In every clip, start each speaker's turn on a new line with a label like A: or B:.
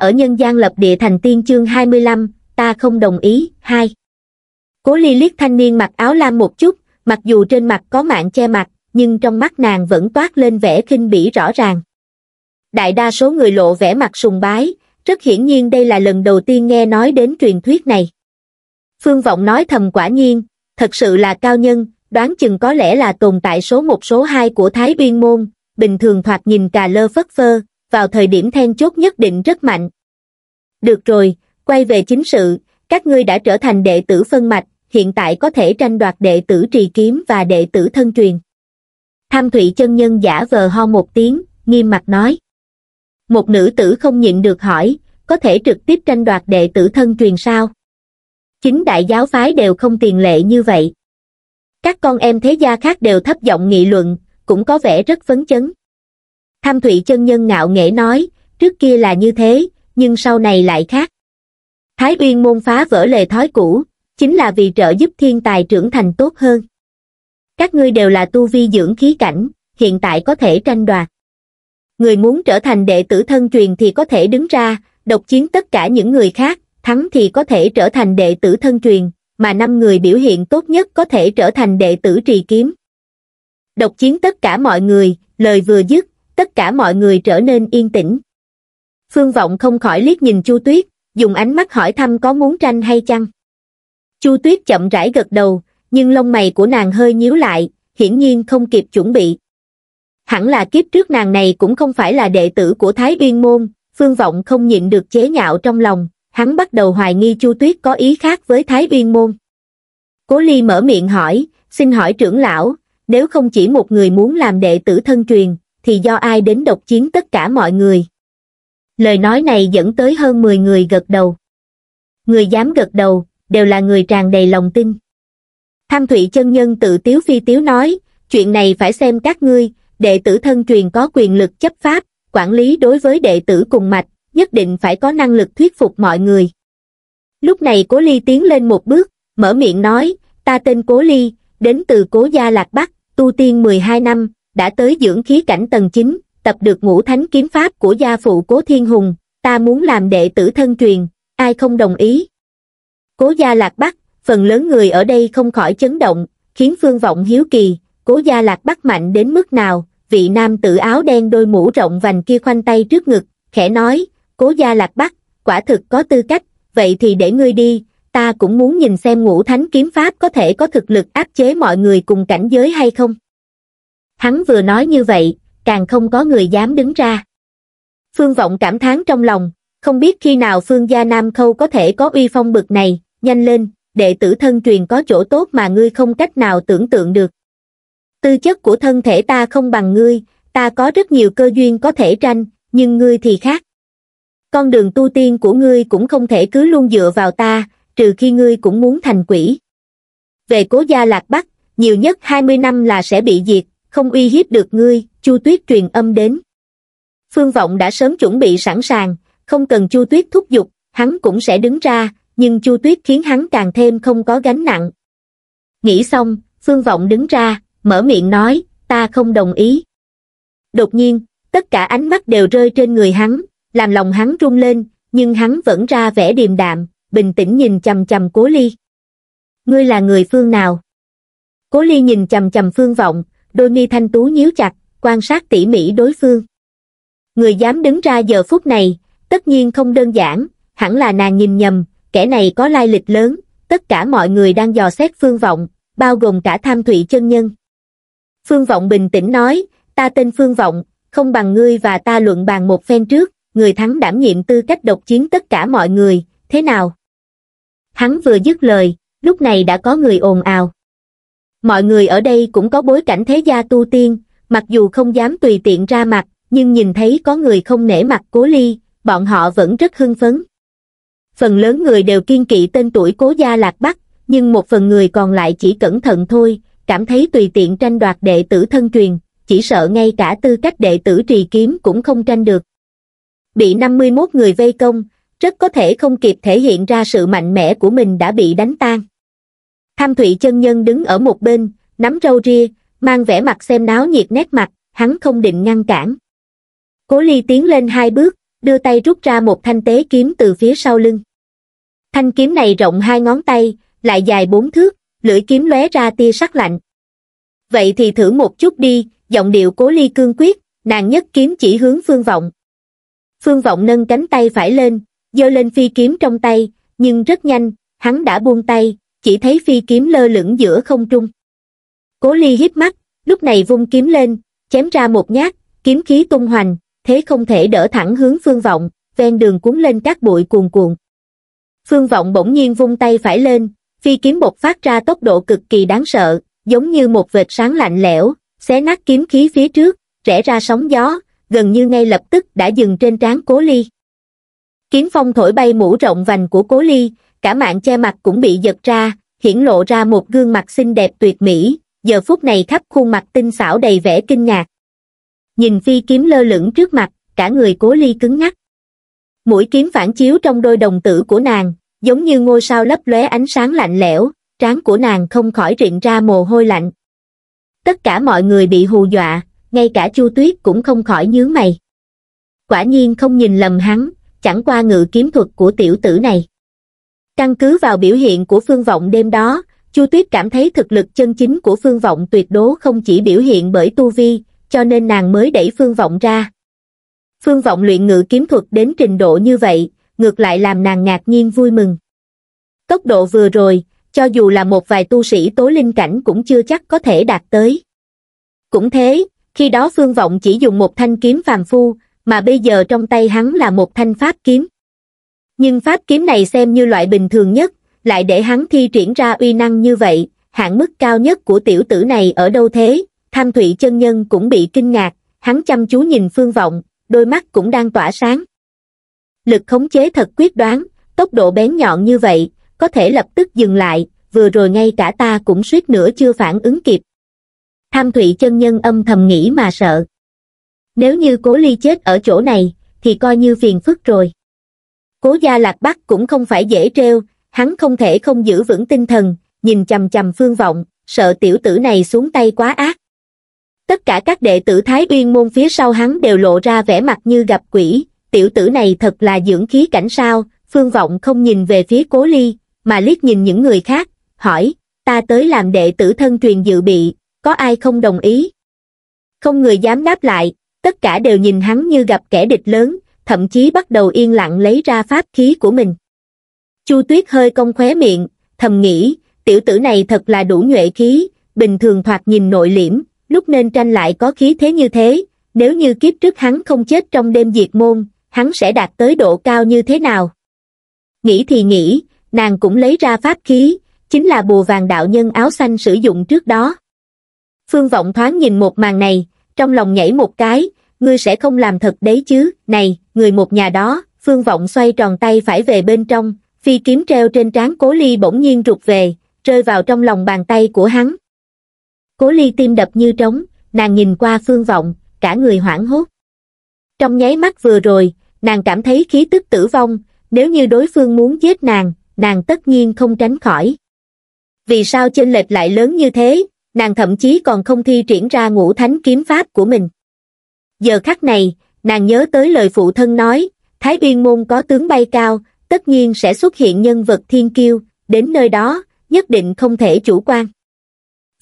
A: ở nhân gian lập địa thành tiên chương 25, ta không đồng ý, hai Cố ly liếc thanh niên mặc áo lam một chút, mặc dù trên mặt có mạng che mặt, nhưng trong mắt nàng vẫn toát lên vẻ khinh bỉ rõ ràng. Đại đa số người lộ vẻ mặt sùng bái, rất hiển nhiên đây là lần đầu tiên nghe nói đến truyền thuyết này. Phương Vọng nói thầm quả nhiên, thật sự là cao nhân, đoán chừng có lẽ là tồn tại số một số hai của Thái Biên Môn, bình thường thoạt nhìn cà lơ phất phơ, vào thời điểm then chốt nhất định rất mạnh. Được rồi, quay về chính sự, các ngươi đã trở thành đệ tử phân mạch, hiện tại có thể tranh đoạt đệ tử trì kiếm và đệ tử thân truyền. Tham Thụy chân nhân giả vờ ho một tiếng, nghiêm mặt nói. Một nữ tử không nhịn được hỏi, có thể trực tiếp tranh đoạt đệ tử thân truyền sao? Chính đại giáo phái đều không tiền lệ như vậy. Các con em thế gia khác đều thấp giọng nghị luận, cũng có vẻ rất phấn chấn. Tham Thụy chân nhân ngạo nghễ nói, trước kia là như thế, nhưng sau này lại khác. Thái Uyên môn phá vỡ lề thói cũ, chính là vì trợ giúp thiên tài trưởng thành tốt hơn. Các ngươi đều là tu vi dưỡng khí cảnh, hiện tại có thể tranh đoạt. Người muốn trở thành đệ tử thân truyền thì có thể đứng ra, độc chiến tất cả những người khác, thắng thì có thể trở thành đệ tử thân truyền, mà năm người biểu hiện tốt nhất có thể trở thành đệ tử trì kiếm. Độc chiến tất cả mọi người, lời vừa dứt, tất cả mọi người trở nên yên tĩnh. Phương Vọng không khỏi liếc nhìn Chu Tuyết, dùng ánh mắt hỏi thăm có muốn tranh hay chăng. Chu Tuyết chậm rãi gật đầu, nhưng lông mày của nàng hơi nhíu lại, hiển nhiên không kịp chuẩn bị. Hẳn là kiếp trước nàng này cũng không phải là đệ tử của Thái Uyên Môn, Phương Vọng không nhịn được chế nhạo trong lòng, hắn bắt đầu hoài nghi Chu Tuyết có ý khác với Thái Uyên Môn. Cố Ly mở miệng hỏi, xin hỏi trưởng lão, nếu không chỉ một người muốn làm đệ tử thân truyền, thì do ai đến độc chiến tất cả mọi người lời nói này dẫn tới hơn mười người gật đầu người dám gật đầu đều là người tràn đầy lòng tin tham thụy chân nhân tự tiếu phi tiếu nói chuyện này phải xem các ngươi đệ tử thân truyền có quyền lực chấp pháp quản lý đối với đệ tử cùng mạch nhất định phải có năng lực thuyết phục mọi người lúc này cố ly tiến lên một bước mở miệng nói ta tên cố ly đến từ cố gia lạc bắc tu tiên 12 năm đã tới dưỡng khí cảnh tầng 9, tập được ngũ thánh kiếm pháp của gia phụ Cố Thiên Hùng, ta muốn làm đệ tử thân truyền, ai không đồng ý. Cố gia Lạc Bắc, phần lớn người ở đây không khỏi chấn động, khiến phương vọng hiếu kỳ, cố gia Lạc Bắc mạnh đến mức nào, vị nam tử áo đen đôi mũ rộng vành kia khoanh tay trước ngực, khẽ nói, cố gia Lạc Bắc, quả thực có tư cách, vậy thì để ngươi đi, ta cũng muốn nhìn xem ngũ thánh kiếm pháp có thể có thực lực áp chế mọi người cùng cảnh giới hay không hắn vừa nói như vậy, càng không có người dám đứng ra. Phương Vọng cảm thán trong lòng, không biết khi nào Phương Gia Nam Khâu có thể có uy phong bực này, nhanh lên, đệ tử thân truyền có chỗ tốt mà ngươi không cách nào tưởng tượng được. Tư chất của thân thể ta không bằng ngươi, ta có rất nhiều cơ duyên có thể tranh, nhưng ngươi thì khác. Con đường tu tiên của ngươi cũng không thể cứ luôn dựa vào ta, trừ khi ngươi cũng muốn thành quỷ. Về cố gia lạc bắc, nhiều nhất 20 năm là sẽ bị diệt, không uy hiếp được ngươi chu tuyết truyền âm đến phương vọng đã sớm chuẩn bị sẵn sàng không cần chu tuyết thúc giục hắn cũng sẽ đứng ra nhưng chu tuyết khiến hắn càng thêm không có gánh nặng nghĩ xong phương vọng đứng ra mở miệng nói ta không đồng ý đột nhiên tất cả ánh mắt đều rơi trên người hắn làm lòng hắn rung lên nhưng hắn vẫn ra vẻ điềm đạm bình tĩnh nhìn chầm chầm cố ly ngươi là người phương nào cố ly nhìn chầm chầm phương vọng đôi mi thanh tú nhíu chặt quan sát tỉ mỉ đối phương người dám đứng ra giờ phút này tất nhiên không đơn giản hẳn là nàng nhìn nhầm kẻ này có lai lịch lớn tất cả mọi người đang dò xét phương vọng bao gồm cả tham thụy chân nhân phương vọng bình tĩnh nói ta tên phương vọng không bằng ngươi và ta luận bàn một phen trước người thắng đảm nhiệm tư cách độc chiến tất cả mọi người thế nào hắn vừa dứt lời lúc này đã có người ồn ào mọi người ở đây cũng có bối cảnh thế gia tu tiên mặc dù không dám tùy tiện ra mặt nhưng nhìn thấy có người không nể mặt cố ly bọn họ vẫn rất hưng phấn phần lớn người đều kiên kỵ tên tuổi cố gia lạc bắc nhưng một phần người còn lại chỉ cẩn thận thôi cảm thấy tùy tiện tranh đoạt đệ tử thân truyền chỉ sợ ngay cả tư cách đệ tử trì kiếm cũng không tranh được bị 51 người vây công rất có thể không kịp thể hiện ra sự mạnh mẽ của mình đã bị đánh tan Tham Thụy chân nhân đứng ở một bên, nắm râu ria, mang vẻ mặt xem náo nhiệt nét mặt, hắn không định ngăn cản. Cố Ly tiến lên hai bước, đưa tay rút ra một thanh tế kiếm từ phía sau lưng. Thanh kiếm này rộng hai ngón tay, lại dài bốn thước, lưỡi kiếm lóe ra tia sắc lạnh. Vậy thì thử một chút đi, giọng điệu Cố Ly cương quyết, nàng nhất kiếm chỉ hướng Phương Vọng. Phương Vọng nâng cánh tay phải lên, giơ lên phi kiếm trong tay, nhưng rất nhanh, hắn đã buông tay, chỉ thấy phi kiếm lơ lửng giữa không trung cố ly híp mắt lúc này vung kiếm lên chém ra một nhát kiếm khí tung hoành thế không thể đỡ thẳng hướng phương vọng ven đường cuốn lên các bụi cuồn cuộn phương vọng bỗng nhiên vung tay phải lên phi kiếm bộc phát ra tốc độ cực kỳ đáng sợ giống như một vệt sáng lạnh lẽo xé nát kiếm khí phía trước rẽ ra sóng gió gần như ngay lập tức đã dừng trên trán cố ly kiếm phong thổi bay mũ rộng vành của cố ly cả mạng che mặt cũng bị giật ra, hiển lộ ra một gương mặt xinh đẹp tuyệt mỹ, giờ phút này khắp khuôn mặt tinh xảo đầy vẻ kinh ngạc. Nhìn phi kiếm lơ lửng trước mặt, cả người cố ly cứng nhắc. Mũi kiếm phản chiếu trong đôi đồng tử của nàng, giống như ngôi sao lấp lóe ánh sáng lạnh lẽo, trán của nàng không khỏi rịn ra mồ hôi lạnh. Tất cả mọi người bị hù dọa, ngay cả Chu Tuyết cũng không khỏi nhướng mày. Quả nhiên không nhìn lầm hắn, chẳng qua ngự kiếm thuật của tiểu tử này. Căn cứ vào biểu hiện của Phương Vọng đêm đó, Chu Tuyết cảm thấy thực lực chân chính của Phương Vọng tuyệt đối không chỉ biểu hiện bởi tu vi, cho nên nàng mới đẩy Phương Vọng ra. Phương Vọng luyện ngự kiếm thuật đến trình độ như vậy, ngược lại làm nàng ngạc nhiên vui mừng. Tốc độ vừa rồi, cho dù là một vài tu sĩ tối linh cảnh cũng chưa chắc có thể đạt tới. Cũng thế, khi đó Phương Vọng chỉ dùng một thanh kiếm phàm phu, mà bây giờ trong tay hắn là một thanh pháp kiếm nhưng pháp kiếm này xem như loại bình thường nhất lại để hắn thi triển ra uy năng như vậy hạng mức cao nhất của tiểu tử này ở đâu thế tham thụy chân nhân cũng bị kinh ngạc hắn chăm chú nhìn phương vọng đôi mắt cũng đang tỏa sáng lực khống chế thật quyết đoán tốc độ bén nhọn như vậy có thể lập tức dừng lại vừa rồi ngay cả ta cũng suýt nữa chưa phản ứng kịp tham thụy chân nhân âm thầm nghĩ mà sợ nếu như cố ly chết ở chỗ này thì coi như phiền phức rồi cố gia lạc bắc cũng không phải dễ treo, hắn không thể không giữ vững tinh thần nhìn chầm chầm phương vọng sợ tiểu tử này xuống tay quá ác tất cả các đệ tử thái uyên môn phía sau hắn đều lộ ra vẻ mặt như gặp quỷ tiểu tử này thật là dưỡng khí cảnh sao phương vọng không nhìn về phía cố ly mà liếc nhìn những người khác hỏi ta tới làm đệ tử thân truyền dự bị có ai không đồng ý không người dám đáp lại tất cả đều nhìn hắn như gặp kẻ địch lớn thậm chí bắt đầu yên lặng lấy ra pháp khí của mình chu tuyết hơi cong khóe miệng thầm nghĩ tiểu tử này thật là đủ nhuệ khí bình thường thoạt nhìn nội liễm lúc nên tranh lại có khí thế như thế nếu như kiếp trước hắn không chết trong đêm diệt môn hắn sẽ đạt tới độ cao như thế nào nghĩ thì nghĩ nàng cũng lấy ra pháp khí chính là bùa vàng đạo nhân áo xanh sử dụng trước đó phương vọng thoáng nhìn một màn này trong lòng nhảy một cái ngươi sẽ không làm thật đấy chứ này người một nhà đó, phương vọng xoay tròn tay phải về bên trong, phi kiếm treo trên trán cố ly bỗng nhiên rụt về, rơi vào trong lòng bàn tay của hắn. Cố ly tim đập như trống, nàng nhìn qua phương vọng, cả người hoảng hốt. Trong nháy mắt vừa rồi, nàng cảm thấy khí tức tử vong, nếu như đối phương muốn giết nàng, nàng tất nhiên không tránh khỏi. Vì sao chênh lệch lại lớn như thế, nàng thậm chí còn không thi triển ra ngũ thánh kiếm pháp của mình. Giờ khắc này, nàng nhớ tới lời phụ thân nói, Thái Uyên Môn có tướng bay cao, tất nhiên sẽ xuất hiện nhân vật thiên kiêu, đến nơi đó, nhất định không thể chủ quan.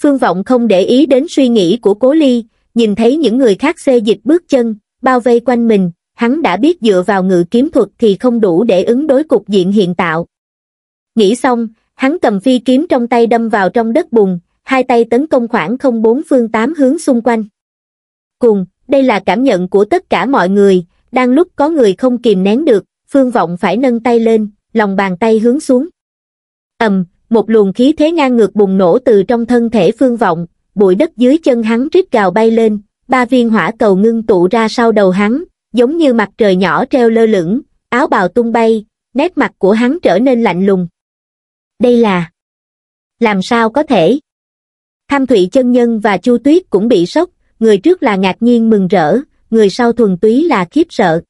A: Phương Vọng không để ý đến suy nghĩ của Cố Ly, nhìn thấy những người khác xê dịch bước chân, bao vây quanh mình, hắn đã biết dựa vào ngự kiếm thuật thì không đủ để ứng đối cục diện hiện tạo. Nghĩ xong, hắn cầm phi kiếm trong tay đâm vào trong đất bùn, hai tay tấn công khoảng không bốn phương tám hướng xung quanh. Cùng, đây là cảm nhận của tất cả mọi người, đang lúc có người không kìm nén được, phương vọng phải nâng tay lên, lòng bàn tay hướng xuống. ầm, một luồng khí thế ngang ngược bùng nổ từ trong thân thể phương vọng, bụi đất dưới chân hắn rít gào bay lên, ba viên hỏa cầu ngưng tụ ra sau đầu hắn, giống như mặt trời nhỏ treo lơ lửng, áo bào tung bay, nét mặt của hắn trở nên lạnh lùng. Đây là... Làm sao có thể? Tham Thụy chân nhân và Chu Tuyết cũng bị sốc, người trước là ngạc nhiên mừng rỡ, người sau thuần túy là khiếp sợ.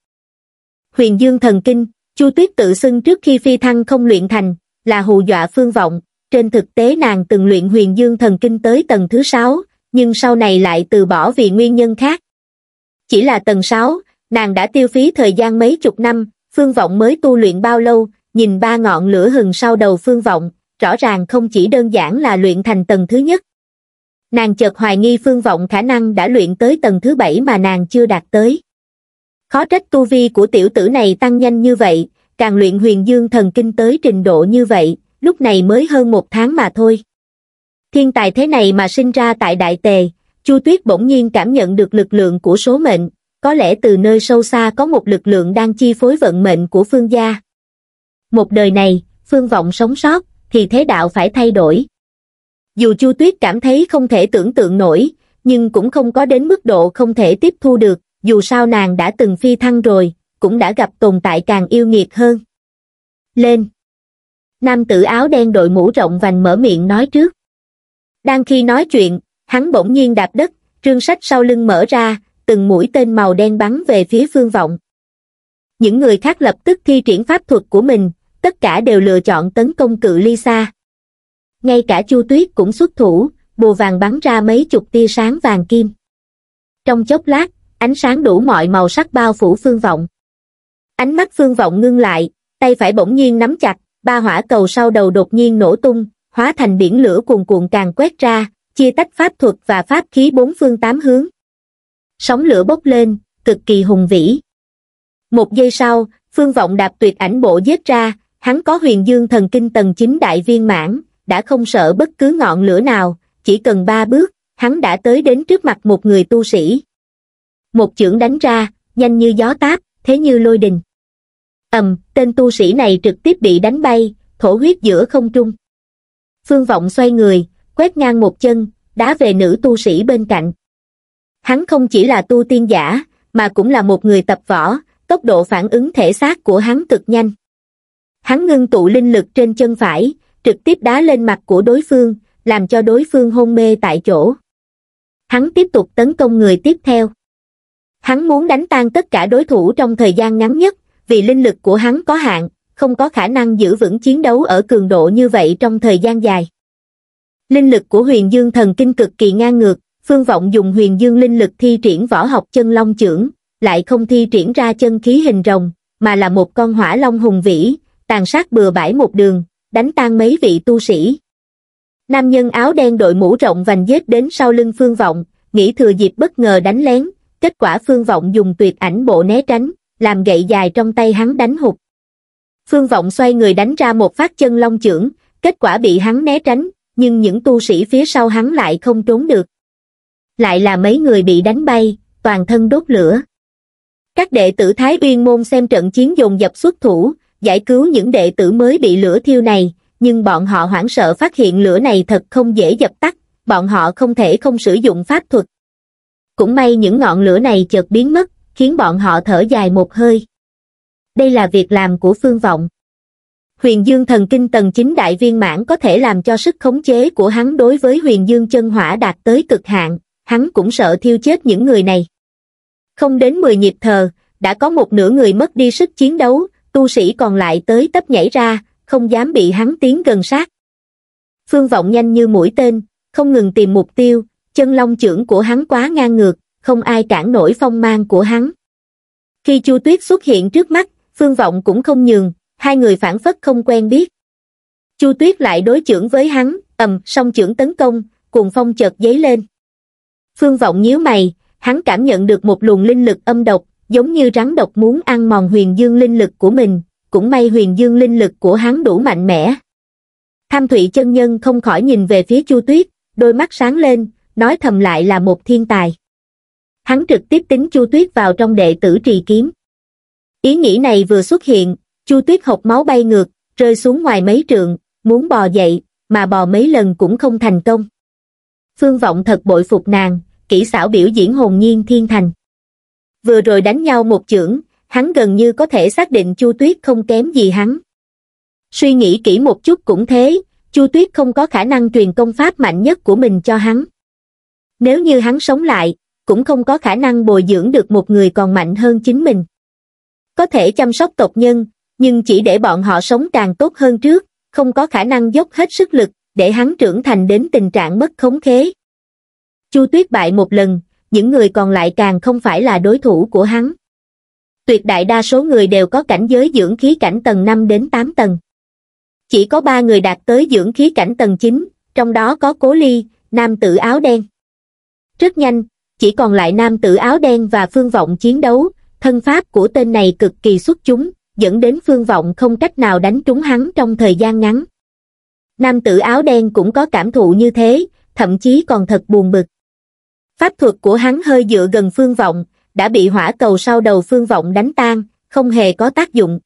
A: Huyền dương thần kinh, Chu Tuyết tự xưng trước khi phi thăng không luyện thành, là hù dọa phương vọng, trên thực tế nàng từng luyện huyền dương thần kinh tới tầng thứ 6, nhưng sau này lại từ bỏ vì nguyên nhân khác. Chỉ là tầng 6, nàng đã tiêu phí thời gian mấy chục năm, phương vọng mới tu luyện bao lâu, nhìn ba ngọn lửa hừng sau đầu phương vọng, rõ ràng không chỉ đơn giản là luyện thành tầng thứ nhất nàng chợt hoài nghi phương vọng khả năng đã luyện tới tầng thứ bảy mà nàng chưa đạt tới khó trách tu vi của tiểu tử này tăng nhanh như vậy càng luyện huyền dương thần kinh tới trình độ như vậy lúc này mới hơn một tháng mà thôi thiên tài thế này mà sinh ra tại đại tề chu tuyết bỗng nhiên cảm nhận được lực lượng của số mệnh có lẽ từ nơi sâu xa có một lực lượng đang chi phối vận mệnh của phương gia một đời này phương vọng sống sót thì thế đạo phải thay đổi dù chu tuyết cảm thấy không thể tưởng tượng nổi nhưng cũng không có đến mức độ không thể tiếp thu được dù sao nàng đã từng phi thăng rồi cũng đã gặp tồn tại càng yêu nghiệt hơn lên nam tử áo đen đội mũ rộng vành mở miệng nói trước đang khi nói chuyện hắn bỗng nhiên đạp đất trương sách sau lưng mở ra từng mũi tên màu đen bắn về phía phương vọng những người khác lập tức thi triển pháp thuật của mình tất cả đều lựa chọn tấn công cự ly xa ngay cả Chu Tuyết cũng xuất thủ, bùa vàng bắn ra mấy chục tia sáng vàng kim. Trong chốc lát, ánh sáng đủ mọi màu sắc bao phủ phương vọng. Ánh mắt phương vọng ngưng lại, tay phải bỗng nhiên nắm chặt, ba hỏa cầu sau đầu đột nhiên nổ tung, hóa thành biển lửa cuồn cuộn càng quét ra, chia tách pháp thuật và pháp khí bốn phương tám hướng. Sóng lửa bốc lên, cực kỳ hùng vĩ. Một giây sau, phương vọng đạp tuyệt ảnh bộ giết ra, hắn có huyền dương thần kinh tầng 9 đại viên mãn, đã không sợ bất cứ ngọn lửa nào, chỉ cần ba bước, hắn đã tới đến trước mặt một người tu sĩ. Một chưởng đánh ra, nhanh như gió táp, thế như lôi đình. ầm, tên tu sĩ này trực tiếp bị đánh bay, thổ huyết giữa không trung. Phương Vọng xoay người, quét ngang một chân, đá về nữ tu sĩ bên cạnh. Hắn không chỉ là tu tiên giả, mà cũng là một người tập võ, tốc độ phản ứng thể xác của hắn cực nhanh. Hắn ngưng tụ linh lực trên chân phải, trực tiếp đá lên mặt của đối phương làm cho đối phương hôn mê tại chỗ hắn tiếp tục tấn công người tiếp theo hắn muốn đánh tan tất cả đối thủ trong thời gian ngắn nhất vì linh lực của hắn có hạn không có khả năng giữ vững chiến đấu ở cường độ như vậy trong thời gian dài linh lực của huyền dương thần kinh cực kỳ ngang ngược phương vọng dùng huyền dương linh lực thi triển võ học chân long trưởng, lại không thi triển ra chân khí hình rồng mà là một con hỏa long hùng vĩ tàn sát bừa bãi một đường đánh tan mấy vị tu sĩ. Nam nhân áo đen đội mũ rộng vành dết đến sau lưng Phương Vọng, nghĩ thừa dịp bất ngờ đánh lén, kết quả Phương Vọng dùng tuyệt ảnh bộ né tránh, làm gậy dài trong tay hắn đánh hụt. Phương Vọng xoay người đánh ra một phát chân long chưởng, kết quả bị hắn né tránh, nhưng những tu sĩ phía sau hắn lại không trốn được. Lại là mấy người bị đánh bay, toàn thân đốt lửa. Các đệ tử Thái Uyên Môn xem trận chiến dồn dập xuất thủ, giải cứu những đệ tử mới bị lửa thiêu này, nhưng bọn họ hoảng sợ phát hiện lửa này thật không dễ dập tắt, bọn họ không thể không sử dụng pháp thuật. Cũng may những ngọn lửa này chợt biến mất, khiến bọn họ thở dài một hơi. Đây là việc làm của phương vọng. Huyền Dương thần kinh tầng 9 đại viên mãn có thể làm cho sức khống chế của hắn đối với huyền dương chân hỏa đạt tới cực hạn, hắn cũng sợ thiêu chết những người này. Không đến 10 nhịp thờ, đã có một nửa người mất đi sức chiến đấu, tu sĩ còn lại tới tấp nhảy ra, không dám bị hắn tiến gần sát. Phương vọng nhanh như mũi tên, không ngừng tìm mục tiêu, chân long trưởng của hắn quá ngang ngược, không ai cản nổi phong mang của hắn. Khi Chu Tuyết xuất hiện trước mắt, Phương Vọng cũng không nhường, hai người phản phất không quen biết. Chu Tuyết lại đối trưởng với hắn, ầm, song trưởng tấn công, cuồng phong chợt giấy lên. Phương Vọng nhíu mày, hắn cảm nhận được một luồng linh lực âm độc, giống như rắn độc muốn ăn mòn huyền dương linh lực của mình, cũng may huyền dương linh lực của hắn đủ mạnh mẽ. Tham Thụy chân nhân không khỏi nhìn về phía Chu Tuyết, đôi mắt sáng lên, nói thầm lại là một thiên tài. Hắn trực tiếp tính Chu Tuyết vào trong đệ tử trì kiếm. Ý nghĩ này vừa xuất hiện, Chu Tuyết hộc máu bay ngược, rơi xuống ngoài mấy trường, muốn bò dậy, mà bò mấy lần cũng không thành công. Phương Vọng thật bội phục nàng, kỹ xảo biểu diễn hồn nhiên thiên thành vừa rồi đánh nhau một chưởng, hắn gần như có thể xác định Chu Tuyết không kém gì hắn. Suy nghĩ kỹ một chút cũng thế, Chu Tuyết không có khả năng truyền công pháp mạnh nhất của mình cho hắn. Nếu như hắn sống lại, cũng không có khả năng bồi dưỡng được một người còn mạnh hơn chính mình. Có thể chăm sóc tộc nhân, nhưng chỉ để bọn họ sống càng tốt hơn trước, không có khả năng dốc hết sức lực để hắn trưởng thành đến tình trạng mất khống khế. Chu Tuyết bại một lần, những người còn lại càng không phải là đối thủ của hắn. Tuyệt đại đa số người đều có cảnh giới dưỡng khí cảnh tầng 5 đến 8 tầng. Chỉ có 3 người đạt tới dưỡng khí cảnh tầng 9, trong đó có Cố Ly, nam tử áo đen. Rất nhanh, chỉ còn lại nam tử áo đen và phương vọng chiến đấu, thân pháp của tên này cực kỳ xuất chúng, dẫn đến phương vọng không cách nào đánh trúng hắn trong thời gian ngắn. Nam tử áo đen cũng có cảm thụ như thế, thậm chí còn thật buồn bực pháp thuật của hắn hơi dựa gần phương vọng đã bị hỏa cầu sau đầu phương vọng đánh tan không hề có tác dụng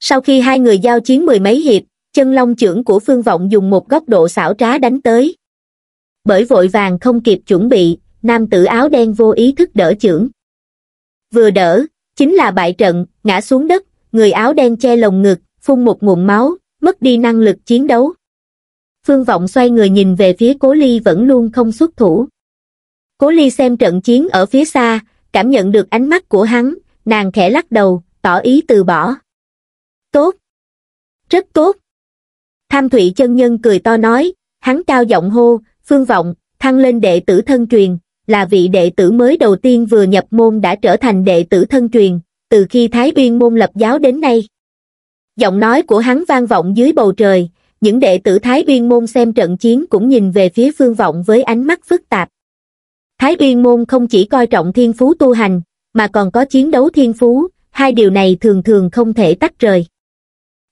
A: sau khi hai người giao chiến mười mấy hiệp chân long chưởng của phương vọng dùng một góc độ xảo trá đánh tới bởi vội vàng không kịp chuẩn bị nam tử áo đen vô ý thức đỡ chưởng vừa đỡ chính là bại trận ngã xuống đất người áo đen che lồng ngực phun một nguồn máu mất đi năng lực chiến đấu phương vọng xoay người nhìn về phía cố ly vẫn luôn không xuất thủ Cố Ly xem trận chiến ở phía xa, cảm nhận được ánh mắt của hắn, nàng khẽ lắc đầu, tỏ ý từ bỏ. Tốt! Rất tốt! Tham Thụy chân nhân cười to nói, hắn cao giọng hô, phương vọng, thăng lên đệ tử thân truyền, là vị đệ tử mới đầu tiên vừa nhập môn đã trở thành đệ tử thân truyền, từ khi Thái Uyên môn lập giáo đến nay. Giọng nói của hắn vang vọng dưới bầu trời, những đệ tử Thái Uyên môn xem trận chiến cũng nhìn về phía phương vọng với ánh mắt phức tạp. Thái Uyên Môn không chỉ coi trọng thiên phú tu hành, mà còn có chiến đấu thiên phú, hai điều này thường thường không thể tách rời.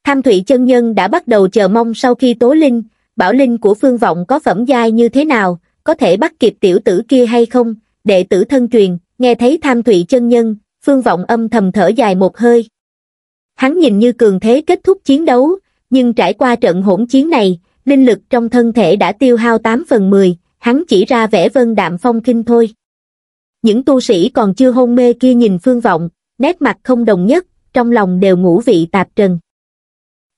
A: Tham Thụy Chân Nhân đã bắt đầu chờ mong sau khi tố linh, bảo linh của phương vọng có phẩm giai như thế nào, có thể bắt kịp tiểu tử kia hay không, đệ tử thân truyền, nghe thấy Tham Thụy Chân Nhân, phương vọng âm thầm thở dài một hơi. Hắn nhìn như cường thế kết thúc chiến đấu, nhưng trải qua trận hỗn chiến này, linh lực trong thân thể đã tiêu hao 8 phần 10, hắn chỉ ra vẻ vân đạm phong kinh thôi. Những tu sĩ còn chưa hôn mê kia nhìn phương vọng, nét mặt không đồng nhất, trong lòng đều ngũ vị tạp trần.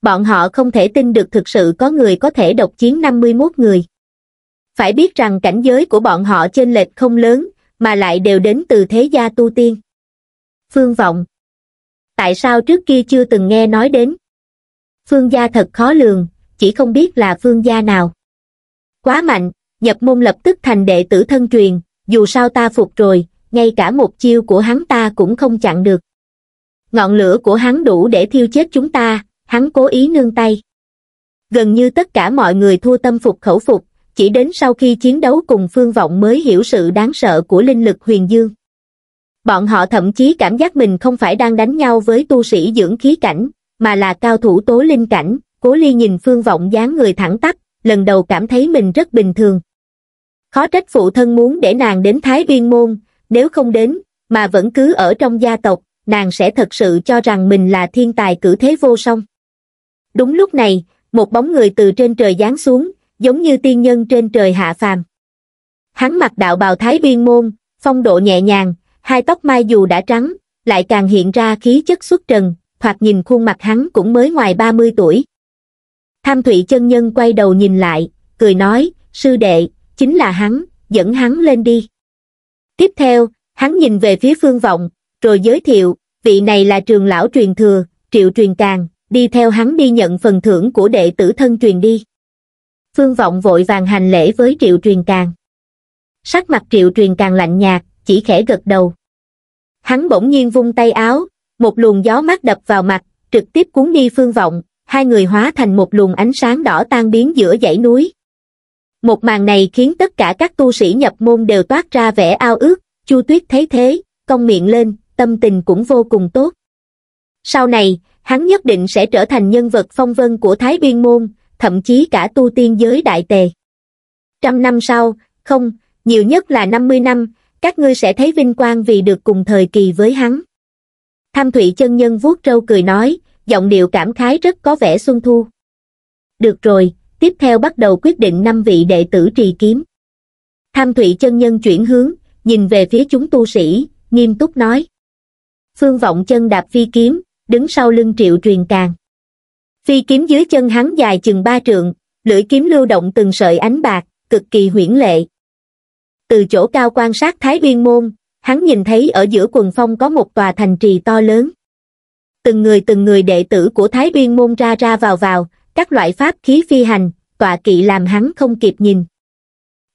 A: Bọn họ không thể tin được thực sự có người có thể độc chiến 51 người. Phải biết rằng cảnh giới của bọn họ trên lệch không lớn, mà lại đều đến từ thế gia tu tiên. Phương vọng. Tại sao trước kia chưa từng nghe nói đến? Phương gia thật khó lường, chỉ không biết là phương gia nào. Quá mạnh, nhập môn lập tức thành đệ tử thân truyền, dù sao ta phục rồi, ngay cả một chiêu của hắn ta cũng không chặn được. Ngọn lửa của hắn đủ để thiêu chết chúng ta, hắn cố ý nương tay. Gần như tất cả mọi người thua tâm phục khẩu phục, chỉ đến sau khi chiến đấu cùng Phương Vọng mới hiểu sự đáng sợ của linh lực huyền dương. Bọn họ thậm chí cảm giác mình không phải đang đánh nhau với tu sĩ dưỡng khí cảnh, mà là cao thủ tố linh cảnh, cố ly nhìn Phương Vọng dáng người thẳng tắp, lần đầu cảm thấy mình rất bình thường. Khó trách phụ thân muốn để nàng đến Thái Uyên Môn, nếu không đến, mà vẫn cứ ở trong gia tộc, nàng sẽ thật sự cho rằng mình là thiên tài cử thế vô song. Đúng lúc này, một bóng người từ trên trời giáng xuống, giống như tiên nhân trên trời hạ phàm. Hắn mặc đạo bào Thái Uyên Môn, phong độ nhẹ nhàng, hai tóc mai dù đã trắng, lại càng hiện ra khí chất xuất trần, thoạt nhìn khuôn mặt hắn cũng mới ngoài 30 tuổi. Tham Thụy chân nhân quay đầu nhìn lại, cười nói, sư đệ, chính là hắn, dẫn hắn lên đi. Tiếp theo, hắn nhìn về phía phương vọng, rồi giới thiệu, vị này là trường lão truyền thừa, triệu truyền càng, đi theo hắn đi nhận phần thưởng của đệ tử thân truyền đi. Phương vọng vội vàng hành lễ với triệu truyền càng. Sắc mặt triệu truyền càng lạnh nhạt, chỉ khẽ gật đầu. Hắn bỗng nhiên vung tay áo, một luồng gió mát đập vào mặt, trực tiếp cuốn đi phương vọng, hai người hóa thành một luồng ánh sáng đỏ tan biến giữa dãy núi, một màn này khiến tất cả các tu sĩ nhập môn đều toát ra vẻ ao ước, Chu Tuyết thấy thế, công miệng lên, tâm tình cũng vô cùng tốt. Sau này, hắn nhất định sẽ trở thành nhân vật phong vân của Thái Biên Môn, thậm chí cả tu tiên giới đại tề. Trăm năm sau, không, nhiều nhất là 50 năm, các ngươi sẽ thấy vinh quang vì được cùng thời kỳ với hắn. Tham Thụy chân nhân vuốt râu cười nói, giọng điệu cảm khái rất có vẻ xuân thu. Được rồi, tiếp theo bắt đầu quyết định năm vị đệ tử trì kiếm tham thụy chân nhân chuyển hướng nhìn về phía chúng tu sĩ nghiêm túc nói phương vọng chân đạp phi kiếm đứng sau lưng triệu truyền càng phi kiếm dưới chân hắn dài chừng ba trượng lưỡi kiếm lưu động từng sợi ánh bạc cực kỳ huyễn lệ từ chỗ cao quan sát thái uyên môn hắn nhìn thấy ở giữa quần phong có một tòa thành trì to lớn từng người từng người đệ tử của thái uyên môn ra ra vào vào các loại pháp khí phi hành, tọa kỵ làm hắn không kịp nhìn.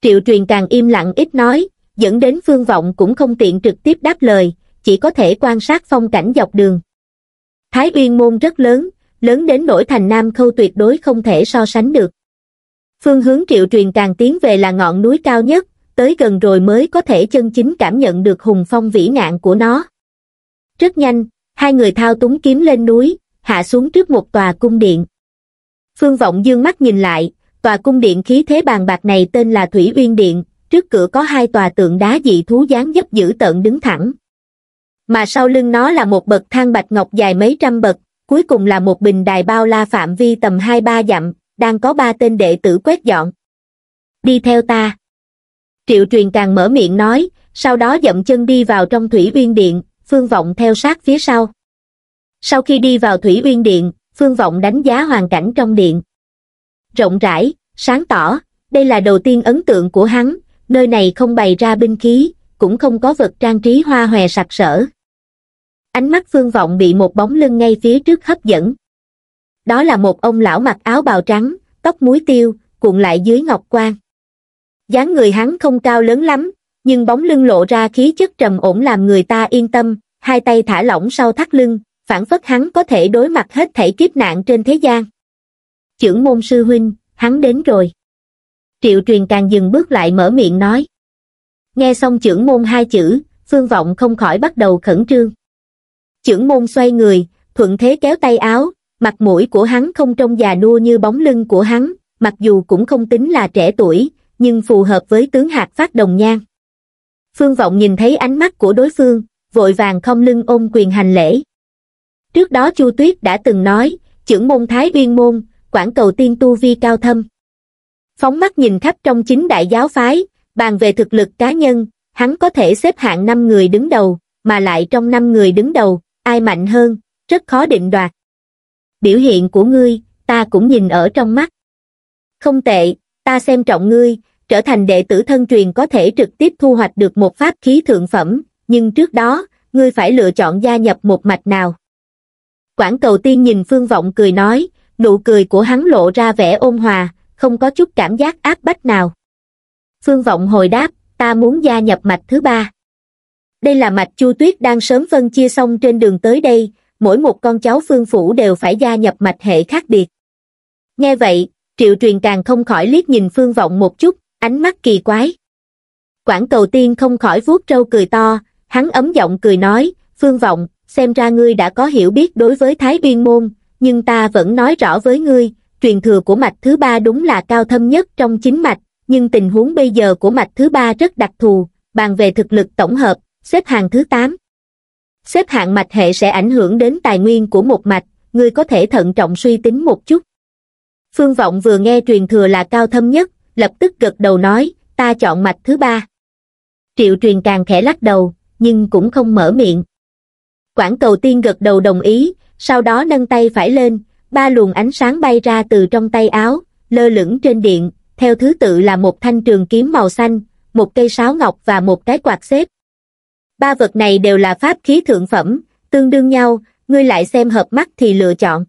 A: Triệu truyền càng im lặng ít nói, dẫn đến phương vọng cũng không tiện trực tiếp đáp lời, chỉ có thể quan sát phong cảnh dọc đường. Thái Uyên môn rất lớn, lớn đến nỗi thành Nam Khâu tuyệt đối không thể so sánh được. Phương hướng triệu truyền càng tiến về là ngọn núi cao nhất, tới gần rồi mới có thể chân chính cảm nhận được hùng phong vĩ ngạn của nó. Rất nhanh, hai người thao túng kiếm lên núi, hạ xuống trước một tòa cung điện phương vọng dương mắt nhìn lại tòa cung điện khí thế bàn bạc này tên là thủy uyên điện trước cửa có hai tòa tượng đá dị thú dáng dấp dữ tợn đứng thẳng mà sau lưng nó là một bậc thang bạch ngọc dài mấy trăm bậc cuối cùng là một bình đài bao la phạm vi tầm hai ba dặm đang có ba tên đệ tử quét dọn đi theo ta triệu truyền càng mở miệng nói sau đó dậm chân đi vào trong thủy uyên điện phương vọng theo sát phía sau sau khi đi vào thủy uyên điện Phương Vọng đánh giá hoàn cảnh trong điện. Rộng rãi, sáng tỏ, đây là đầu tiên ấn tượng của hắn, nơi này không bày ra binh khí, cũng không có vật trang trí hoa hòe sặc sỡ. Ánh mắt Phương Vọng bị một bóng lưng ngay phía trước hấp dẫn. Đó là một ông lão mặc áo bào trắng, tóc muối tiêu, cuộn lại dưới ngọc quan. dáng người hắn không cao lớn lắm, nhưng bóng lưng lộ ra khí chất trầm ổn làm người ta yên tâm, hai tay thả lỏng sau thắt lưng, phản phất hắn có thể đối mặt hết thảy kiếp nạn trên thế gian. Chưởng môn sư huynh, hắn đến rồi. Triệu truyền càng dừng bước lại mở miệng nói. Nghe xong chưởng môn hai chữ, phương vọng không khỏi bắt đầu khẩn trương. Chưởng môn xoay người, thuận thế kéo tay áo, mặt mũi của hắn không trông già nua như bóng lưng của hắn, mặc dù cũng không tính là trẻ tuổi, nhưng phù hợp với tướng hạt phát đồng nhan. Phương Vọng nhìn thấy ánh mắt của đối phương, vội vàng không lưng ôm quyền hành lễ trước đó chu tuyết đã từng nói trưởng môn thái uyên môn quảng cầu tiên tu vi cao thâm phóng mắt nhìn khắp trong chính đại giáo phái bàn về thực lực cá nhân hắn có thể xếp hạng năm người đứng đầu mà lại trong năm người đứng đầu ai mạnh hơn rất khó định đoạt biểu hiện của ngươi ta cũng nhìn ở trong mắt không tệ ta xem trọng ngươi trở thành đệ tử thân truyền có thể trực tiếp thu hoạch được một pháp khí thượng phẩm nhưng trước đó ngươi phải lựa chọn gia nhập một mạch nào Quảng cầu tiên nhìn Phương Vọng cười nói, nụ cười của hắn lộ ra vẻ ôn hòa, không có chút cảm giác áp bách nào. Phương Vọng hồi đáp, ta muốn gia nhập mạch thứ ba. Đây là mạch Chu Tuyết đang sớm phân chia xong trên đường tới đây, mỗi một con cháu Phương Phủ đều phải gia nhập mạch hệ khác biệt. Nghe vậy, Triệu Truyền càng không khỏi liếc nhìn Phương Vọng một chút, ánh mắt kỳ quái. Quảng cầu tiên không khỏi vuốt trâu cười to, hắn ấm giọng cười nói, Phương Vọng, xem ra ngươi đã có hiểu biết đối với Thái biên Môn, nhưng ta vẫn nói rõ với ngươi, truyền thừa của mạch thứ ba đúng là cao thâm nhất trong chính mạch, nhưng tình huống bây giờ của mạch thứ ba rất đặc thù, bàn về thực lực tổng hợp, xếp hàng thứ 8. Xếp hạng mạch hệ sẽ ảnh hưởng đến tài nguyên của một mạch, ngươi có thể thận trọng suy tính một chút. Phương Vọng vừa nghe truyền thừa là cao thâm nhất, lập tức gật đầu nói, ta chọn mạch thứ ba. Triệu truyền càng khẽ lắc đầu, nhưng cũng không mở miệng. Quản cầu tiên gật đầu đồng ý, sau đó nâng tay phải lên, ba luồng ánh sáng bay ra từ trong tay áo, lơ lửng trên điện, theo thứ tự là một thanh trường kiếm màu xanh, một cây sáo ngọc và một cái quạt xếp. Ba vật này đều là pháp khí thượng phẩm, tương đương nhau, ngươi lại xem hợp mắt thì lựa chọn.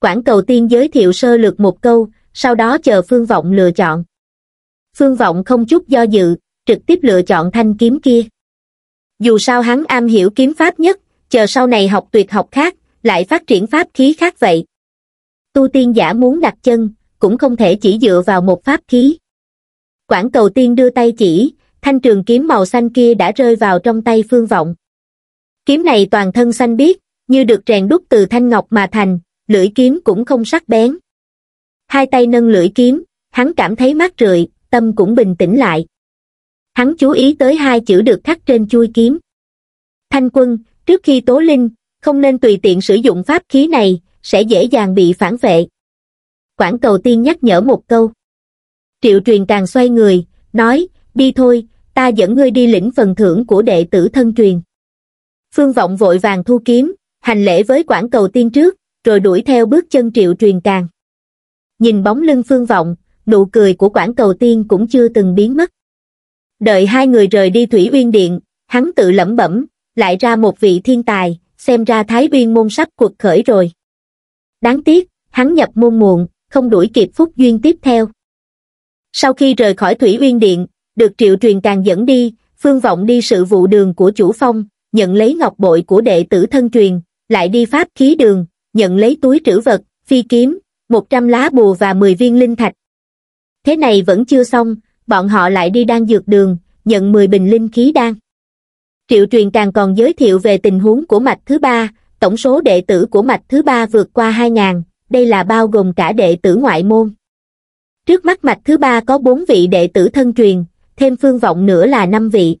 A: Quản cầu tiên giới thiệu sơ lược một câu, sau đó chờ Phương Vọng lựa chọn. Phương Vọng không chút do dự, trực tiếp lựa chọn thanh kiếm kia dù sao hắn am hiểu kiếm pháp nhất chờ sau này học tuyệt học khác lại phát triển pháp khí khác vậy tu tiên giả muốn đặt chân cũng không thể chỉ dựa vào một pháp khí quảng cầu tiên đưa tay chỉ thanh trường kiếm màu xanh kia đã rơi vào trong tay phương vọng kiếm này toàn thân xanh biếc như được rèn đúc từ thanh ngọc mà thành lưỡi kiếm cũng không sắc bén hai tay nâng lưỡi kiếm hắn cảm thấy mát rượi tâm cũng bình tĩnh lại hắn chú ý tới hai chữ được khắc trên chui kiếm thanh quân trước khi tố linh không nên tùy tiện sử dụng pháp khí này sẽ dễ dàng bị phản vệ quảng cầu tiên nhắc nhở một câu triệu truyền càng xoay người nói đi thôi ta dẫn ngươi đi lĩnh phần thưởng của đệ tử thân truyền phương vọng vội vàng thu kiếm hành lễ với quảng cầu tiên trước rồi đuổi theo bước chân triệu truyền càng nhìn bóng lưng phương vọng nụ cười của quảng cầu tiên cũng chưa từng biến mất Đợi hai người rời đi Thủy Uyên Điện, hắn tự lẩm bẩm, lại ra một vị thiên tài, xem ra Thái Uyên môn sắp cuộc khởi rồi. Đáng tiếc, hắn nhập môn muộn, không đuổi kịp phúc duyên tiếp theo. Sau khi rời khỏi Thủy Uyên Điện, được triệu truyền càng dẫn đi, phương vọng đi sự vụ đường của chủ phong, nhận lấy ngọc bội của đệ tử thân truyền, lại đi pháp khí đường, nhận lấy túi trữ vật, phi kiếm, 100 lá bùa và 10 viên linh thạch. Thế này vẫn chưa xong, bọn họ lại đi đan dược đường, nhận 10 bình linh khí đan. Triệu truyền càng còn giới thiệu về tình huống của mạch thứ ba, tổng số đệ tử của mạch thứ ba vượt qua 2.000, đây là bao gồm cả đệ tử ngoại môn. Trước mắt mạch thứ ba có 4 vị đệ tử thân truyền, thêm phương vọng nữa là 5 vị.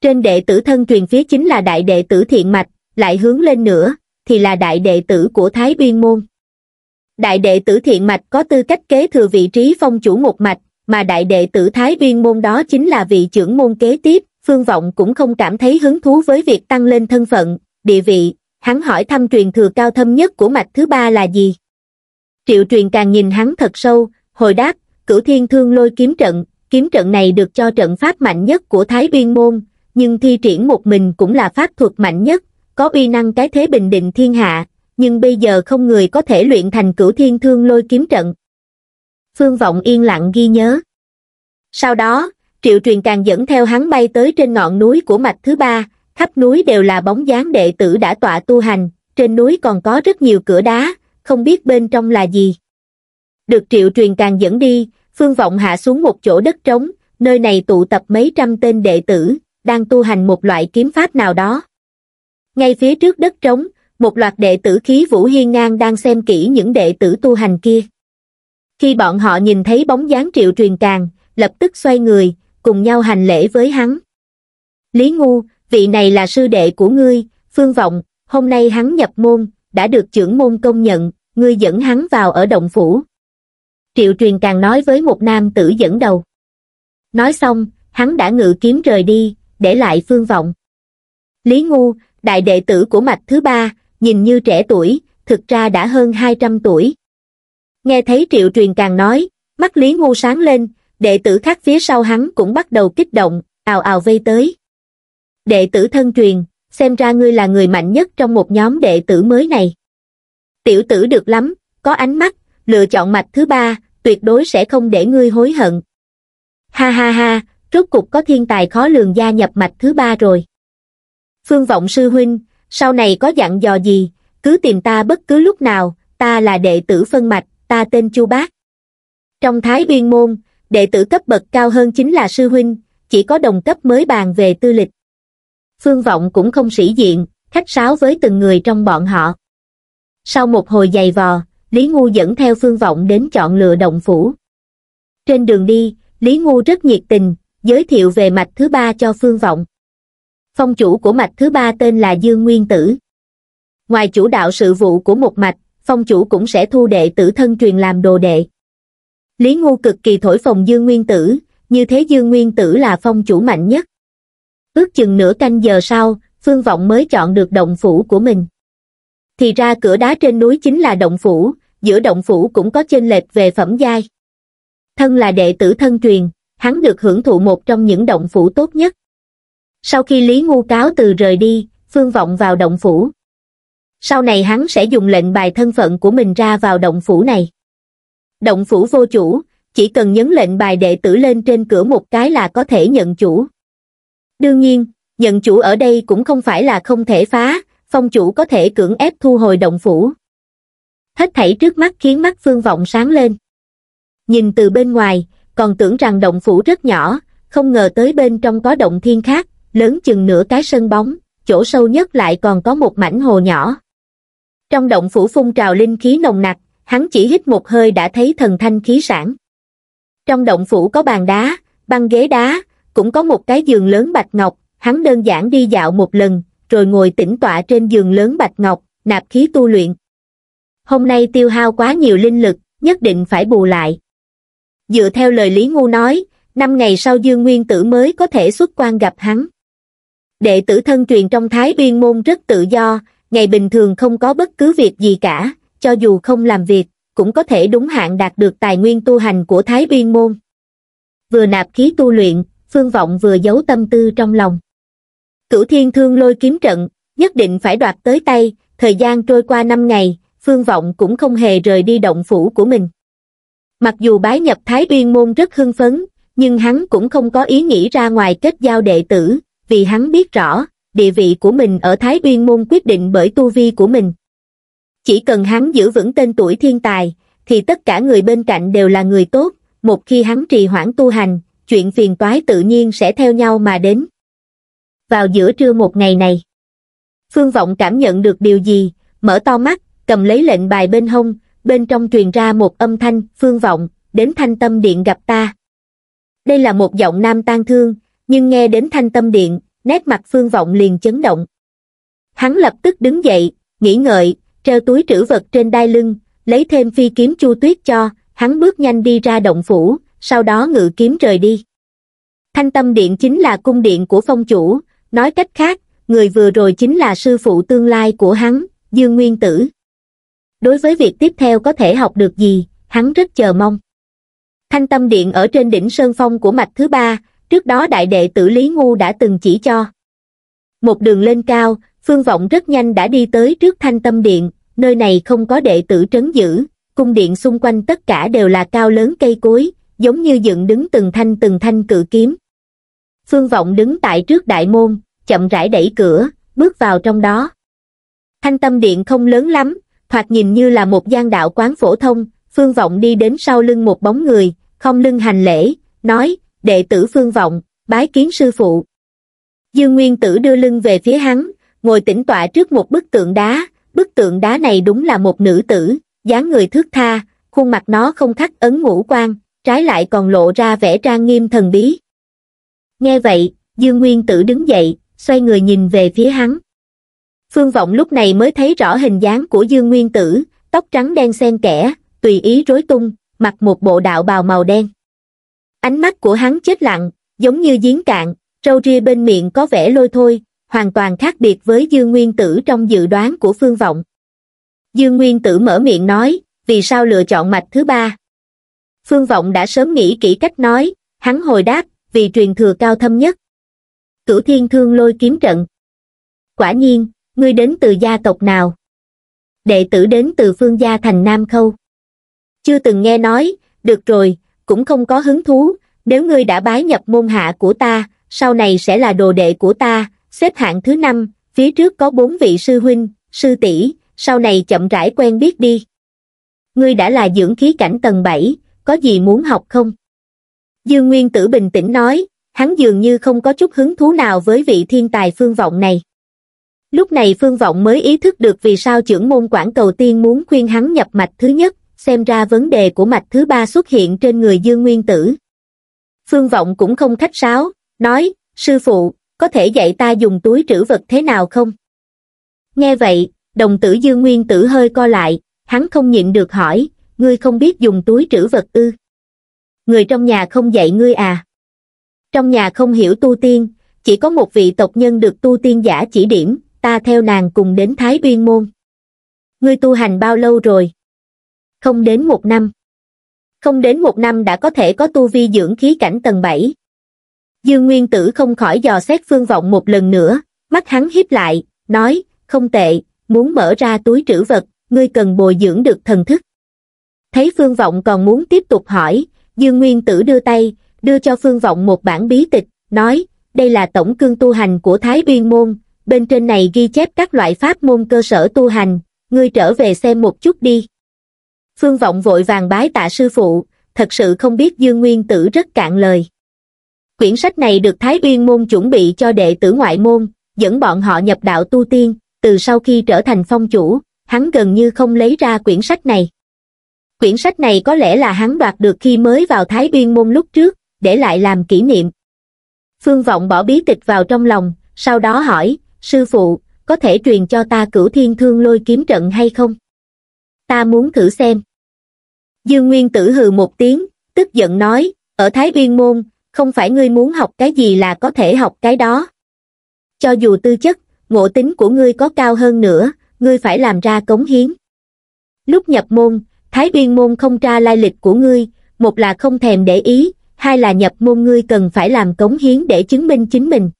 A: Trên đệ tử thân truyền phía chính là đại đệ tử thiện mạch, lại hướng lên nữa, thì là đại đệ tử của Thái Uyên Môn. Đại đệ tử thiện mạch có tư cách kế thừa vị trí phong chủ một mạch, mà đại đệ tử Thái Viên môn đó chính là vị trưởng môn kế tiếp, Phương Vọng cũng không cảm thấy hứng thú với việc tăng lên thân phận, địa vị, hắn hỏi thăm truyền thừa cao thâm nhất của mạch thứ ba là gì. Triệu truyền càng nhìn hắn thật sâu, hồi đáp, cửu thiên thương lôi kiếm trận, kiếm trận này được cho trận pháp mạnh nhất của Thái Viên môn, nhưng thi triển một mình cũng là pháp thuật mạnh nhất, có uy năng cái thế bình định thiên hạ, nhưng bây giờ không người có thể luyện thành cửu thiên thương lôi kiếm trận. Phương Vọng yên lặng ghi nhớ. Sau đó, Triệu Truyền càng dẫn theo hắn bay tới trên ngọn núi của mạch thứ ba, khắp núi đều là bóng dáng đệ tử đã tọa tu hành, trên núi còn có rất nhiều cửa đá, không biết bên trong là gì. Được Triệu Truyền càng dẫn đi, Phương Vọng hạ xuống một chỗ đất trống, nơi này tụ tập mấy trăm tên đệ tử, đang tu hành một loại kiếm pháp nào đó. Ngay phía trước đất trống, một loạt đệ tử khí vũ hiên ngang đang xem kỹ những đệ tử tu hành kia khi bọn họ nhìn thấy bóng dáng triệu truyền càng lập tức xoay người cùng nhau hành lễ với hắn lý ngu vị này là sư đệ của ngươi phương vọng hôm nay hắn nhập môn đã được trưởng môn công nhận ngươi dẫn hắn vào ở động phủ triệu truyền càng nói với một nam tử dẫn đầu nói xong hắn đã ngự kiếm rời đi để lại phương vọng lý ngu đại đệ tử của mạch thứ ba nhìn như trẻ tuổi thực ra đã hơn hai trăm tuổi Nghe thấy triệu truyền càng nói, mắt Lý Ngu sáng lên, đệ tử khác phía sau hắn cũng bắt đầu kích động, ào ào vây tới. Đệ tử thân truyền, xem ra ngươi là người mạnh nhất trong một nhóm đệ tử mới này. Tiểu tử được lắm, có ánh mắt, lựa chọn mạch thứ ba, tuyệt đối sẽ không để ngươi hối hận. Ha ha ha, rốt cục có thiên tài khó lường gia nhập mạch thứ ba rồi. Phương vọng sư huynh, sau này có dặn dò gì, cứ tìm ta bất cứ lúc nào, ta là đệ tử phân mạch, ta tên Chu Bác. Trong Thái biên môn, đệ tử cấp bậc cao hơn chính là sư huynh, chỉ có đồng cấp mới bàn về tư lịch. Phương Vọng cũng không sĩ diện, khách sáo với từng người trong bọn họ. Sau một hồi giày vò, Lý Ngu dẫn theo Phương Vọng đến chọn lựa động phủ. Trên đường đi, Lý Ngu rất nhiệt tình, giới thiệu về mạch thứ ba cho Phương Vọng. Phong chủ của mạch thứ ba tên là Dương Nguyên Tử. Ngoài chủ đạo sự vụ của một mạch, phong chủ cũng sẽ thu đệ tử thân truyền làm đồ đệ. Lý ngô cực kỳ thổi phồng Dương Nguyên Tử, như thế Dương Nguyên Tử là phong chủ mạnh nhất. Ước chừng nửa canh giờ sau, Phương Vọng mới chọn được động phủ của mình. Thì ra cửa đá trên núi chính là động phủ, giữa động phủ cũng có chênh lệch về phẩm giai. Thân là đệ tử thân truyền, hắn được hưởng thụ một trong những động phủ tốt nhất. Sau khi Lý ngô cáo từ rời đi, Phương Vọng vào động phủ sau này hắn sẽ dùng lệnh bài thân phận của mình ra vào động phủ này. Động phủ vô chủ, chỉ cần nhấn lệnh bài đệ tử lên trên cửa một cái là có thể nhận chủ. Đương nhiên, nhận chủ ở đây cũng không phải là không thể phá, phong chủ có thể cưỡng ép thu hồi động phủ. Hết thảy trước mắt khiến mắt phương vọng sáng lên. Nhìn từ bên ngoài, còn tưởng rằng động phủ rất nhỏ, không ngờ tới bên trong có động thiên khác, lớn chừng nửa cái sân bóng, chỗ sâu nhất lại còn có một mảnh hồ nhỏ trong động phủ phun trào linh khí nồng nặc hắn chỉ hít một hơi đã thấy thần thanh khí sản trong động phủ có bàn đá băng ghế đá cũng có một cái giường lớn bạch ngọc hắn đơn giản đi dạo một lần rồi ngồi tĩnh tọa trên giường lớn bạch ngọc nạp khí tu luyện hôm nay tiêu hao quá nhiều linh lực nhất định phải bù lại dựa theo lời lý ngu nói năm ngày sau dương nguyên tử mới có thể xuất quan gặp hắn đệ tử thân truyền trong thái uyên môn rất tự do ngày bình thường không có bất cứ việc gì cả, cho dù không làm việc, cũng có thể đúng hạn đạt được tài nguyên tu hành của Thái Uyên Môn. Vừa nạp khí tu luyện, Phương Vọng vừa giấu tâm tư trong lòng. Cửu Thiên Thương lôi kiếm trận, nhất định phải đoạt tới tay, thời gian trôi qua năm ngày, Phương Vọng cũng không hề rời đi động phủ của mình. Mặc dù bái nhập Thái Uyên Môn rất hưng phấn, nhưng hắn cũng không có ý nghĩ ra ngoài kết giao đệ tử, vì hắn biết rõ, địa vị của mình ở Thái Uyên Môn quyết định bởi tu vi của mình. Chỉ cần hắn giữ vững tên tuổi thiên tài, thì tất cả người bên cạnh đều là người tốt, một khi hắn trì hoãn tu hành, chuyện phiền toái tự nhiên sẽ theo nhau mà đến. Vào giữa trưa một ngày này, Phương Vọng cảm nhận được điều gì, mở to mắt, cầm lấy lệnh bài bên hông, bên trong truyền ra một âm thanh, Phương Vọng, đến thanh tâm điện gặp ta. Đây là một giọng nam tang thương, nhưng nghe đến thanh tâm điện, nét mặt phương vọng liền chấn động. Hắn lập tức đứng dậy, nghỉ ngợi, treo túi trữ vật trên đai lưng, lấy thêm phi kiếm chu tuyết cho, hắn bước nhanh đi ra động phủ, sau đó ngự kiếm rời đi. Thanh tâm điện chính là cung điện của phong chủ, nói cách khác, người vừa rồi chính là sư phụ tương lai của hắn, Dương Nguyên Tử. Đối với việc tiếp theo có thể học được gì, hắn rất chờ mong. Thanh tâm điện ở trên đỉnh Sơn Phong của mạch thứ ba, trước đó đại đệ tử Lý Ngu đã từng chỉ cho. Một đường lên cao, Phương Vọng rất nhanh đã đi tới trước thanh tâm điện, nơi này không có đệ tử trấn giữ, cung điện xung quanh tất cả đều là cao lớn cây cối, giống như dựng đứng từng thanh từng thanh cự kiếm. Phương Vọng đứng tại trước đại môn, chậm rãi đẩy cửa, bước vào trong đó. Thanh tâm điện không lớn lắm, thoạt nhìn như là một gian đạo quán phổ thông, Phương Vọng đi đến sau lưng một bóng người, không lưng hành lễ, nói, đệ tử phương vọng, bái kiến sư phụ. Dương Nguyên Tử đưa lưng về phía hắn, ngồi tĩnh tọa trước một bức tượng đá, bức tượng đá này đúng là một nữ tử, dáng người thước tha, khuôn mặt nó không khắc ấn ngũ quan, trái lại còn lộ ra vẻ trang nghiêm thần bí. Nghe vậy, Dương Nguyên Tử đứng dậy, xoay người nhìn về phía hắn. Phương Vọng lúc này mới thấy rõ hình dáng của Dương Nguyên Tử, tóc trắng đen xen kẽ, tùy ý rối tung, mặc một bộ đạo bào màu đen. Ánh mắt của hắn chết lặng, giống như giếng cạn, râu ria bên miệng có vẻ lôi thôi, hoàn toàn khác biệt với Dương Nguyên Tử trong dự đoán của Phương Vọng. Dương Nguyên Tử mở miệng nói, vì sao lựa chọn mạch thứ ba? Phương Vọng đã sớm nghĩ kỹ cách nói, hắn hồi đáp, vì truyền thừa cao thâm nhất. Cửu Thiên Thương lôi kiếm trận. Quả nhiên, ngươi đến từ gia tộc nào? Đệ tử đến từ phương gia thành Nam Khâu. Chưa từng nghe nói, được rồi, cũng không có hứng thú, nếu ngươi đã bái nhập môn hạ của ta, sau này sẽ là đồ đệ của ta, xếp hạng thứ năm, phía trước có bốn vị sư huynh, sư tỷ, sau này chậm rãi quen biết đi. Ngươi đã là dưỡng khí cảnh tầng 7, có gì muốn học không? Dương Nguyên Tử bình tĩnh nói, hắn dường như không có chút hứng thú nào với vị thiên tài phương vọng này. Lúc này Phương Vọng mới ý thức được vì sao trưởng môn quản cầu tiên muốn khuyên hắn nhập mạch thứ nhất, xem ra vấn đề của mạch thứ ba xuất hiện trên người Dương Nguyên Tử. Phương Vọng cũng không khách sáo, nói, sư phụ, có thể dạy ta dùng túi trữ vật thế nào không? Nghe vậy, đồng tử Dương Nguyên Tử hơi co lại, hắn không nhịn được hỏi, ngươi không biết dùng túi trữ vật ư? Người trong nhà không dạy ngươi à? Trong nhà không hiểu tu tiên, chỉ có một vị tộc nhân được tu tiên giả chỉ điểm, ta theo nàng cùng đến Thái Uyên Môn. Ngươi tu hành bao lâu rồi? không đến một năm không đến một năm đã có thể có tu vi dưỡng khí cảnh tầng bảy dương nguyên tử không khỏi dò xét phương vọng một lần nữa mắt hắn hiếp lại nói không tệ muốn mở ra túi trữ vật ngươi cần bồi dưỡng được thần thức thấy phương vọng còn muốn tiếp tục hỏi dương nguyên tử đưa tay đưa cho phương vọng một bản bí tịch nói đây là tổng cương tu hành của thái biên môn bên trên này ghi chép các loại pháp môn cơ sở tu hành ngươi trở về xem một chút đi Phương Vọng vội vàng bái tạ sư phụ, thật sự không biết Dương Nguyên Tử rất cạn lời. Quyển sách này được Thái Uyên môn chuẩn bị cho đệ tử ngoại môn, dẫn bọn họ nhập đạo tu tiên, từ sau khi trở thành phong chủ, hắn gần như không lấy ra quyển sách này. Quyển sách này có lẽ là hắn đoạt được khi mới vào Thái Uyên môn lúc trước, để lại làm kỷ niệm. Phương Vọng bỏ bí tịch vào trong lòng, sau đó hỏi, sư phụ, có thể truyền cho ta cửu thiên thương lôi kiếm trận hay không? Ta muốn thử xem. Dương Nguyên Tử hừ một tiếng, tức giận nói, ở Thái Uyên Môn, không phải ngươi muốn học cái gì là có thể học cái đó. Cho dù tư chất, ngộ tính của ngươi có cao hơn nữa, ngươi phải làm ra cống hiến. Lúc nhập môn, Thái Uyên Môn không tra lai lịch của ngươi, một là không thèm để ý, hai là nhập môn ngươi cần phải làm cống hiến để chứng minh chính mình.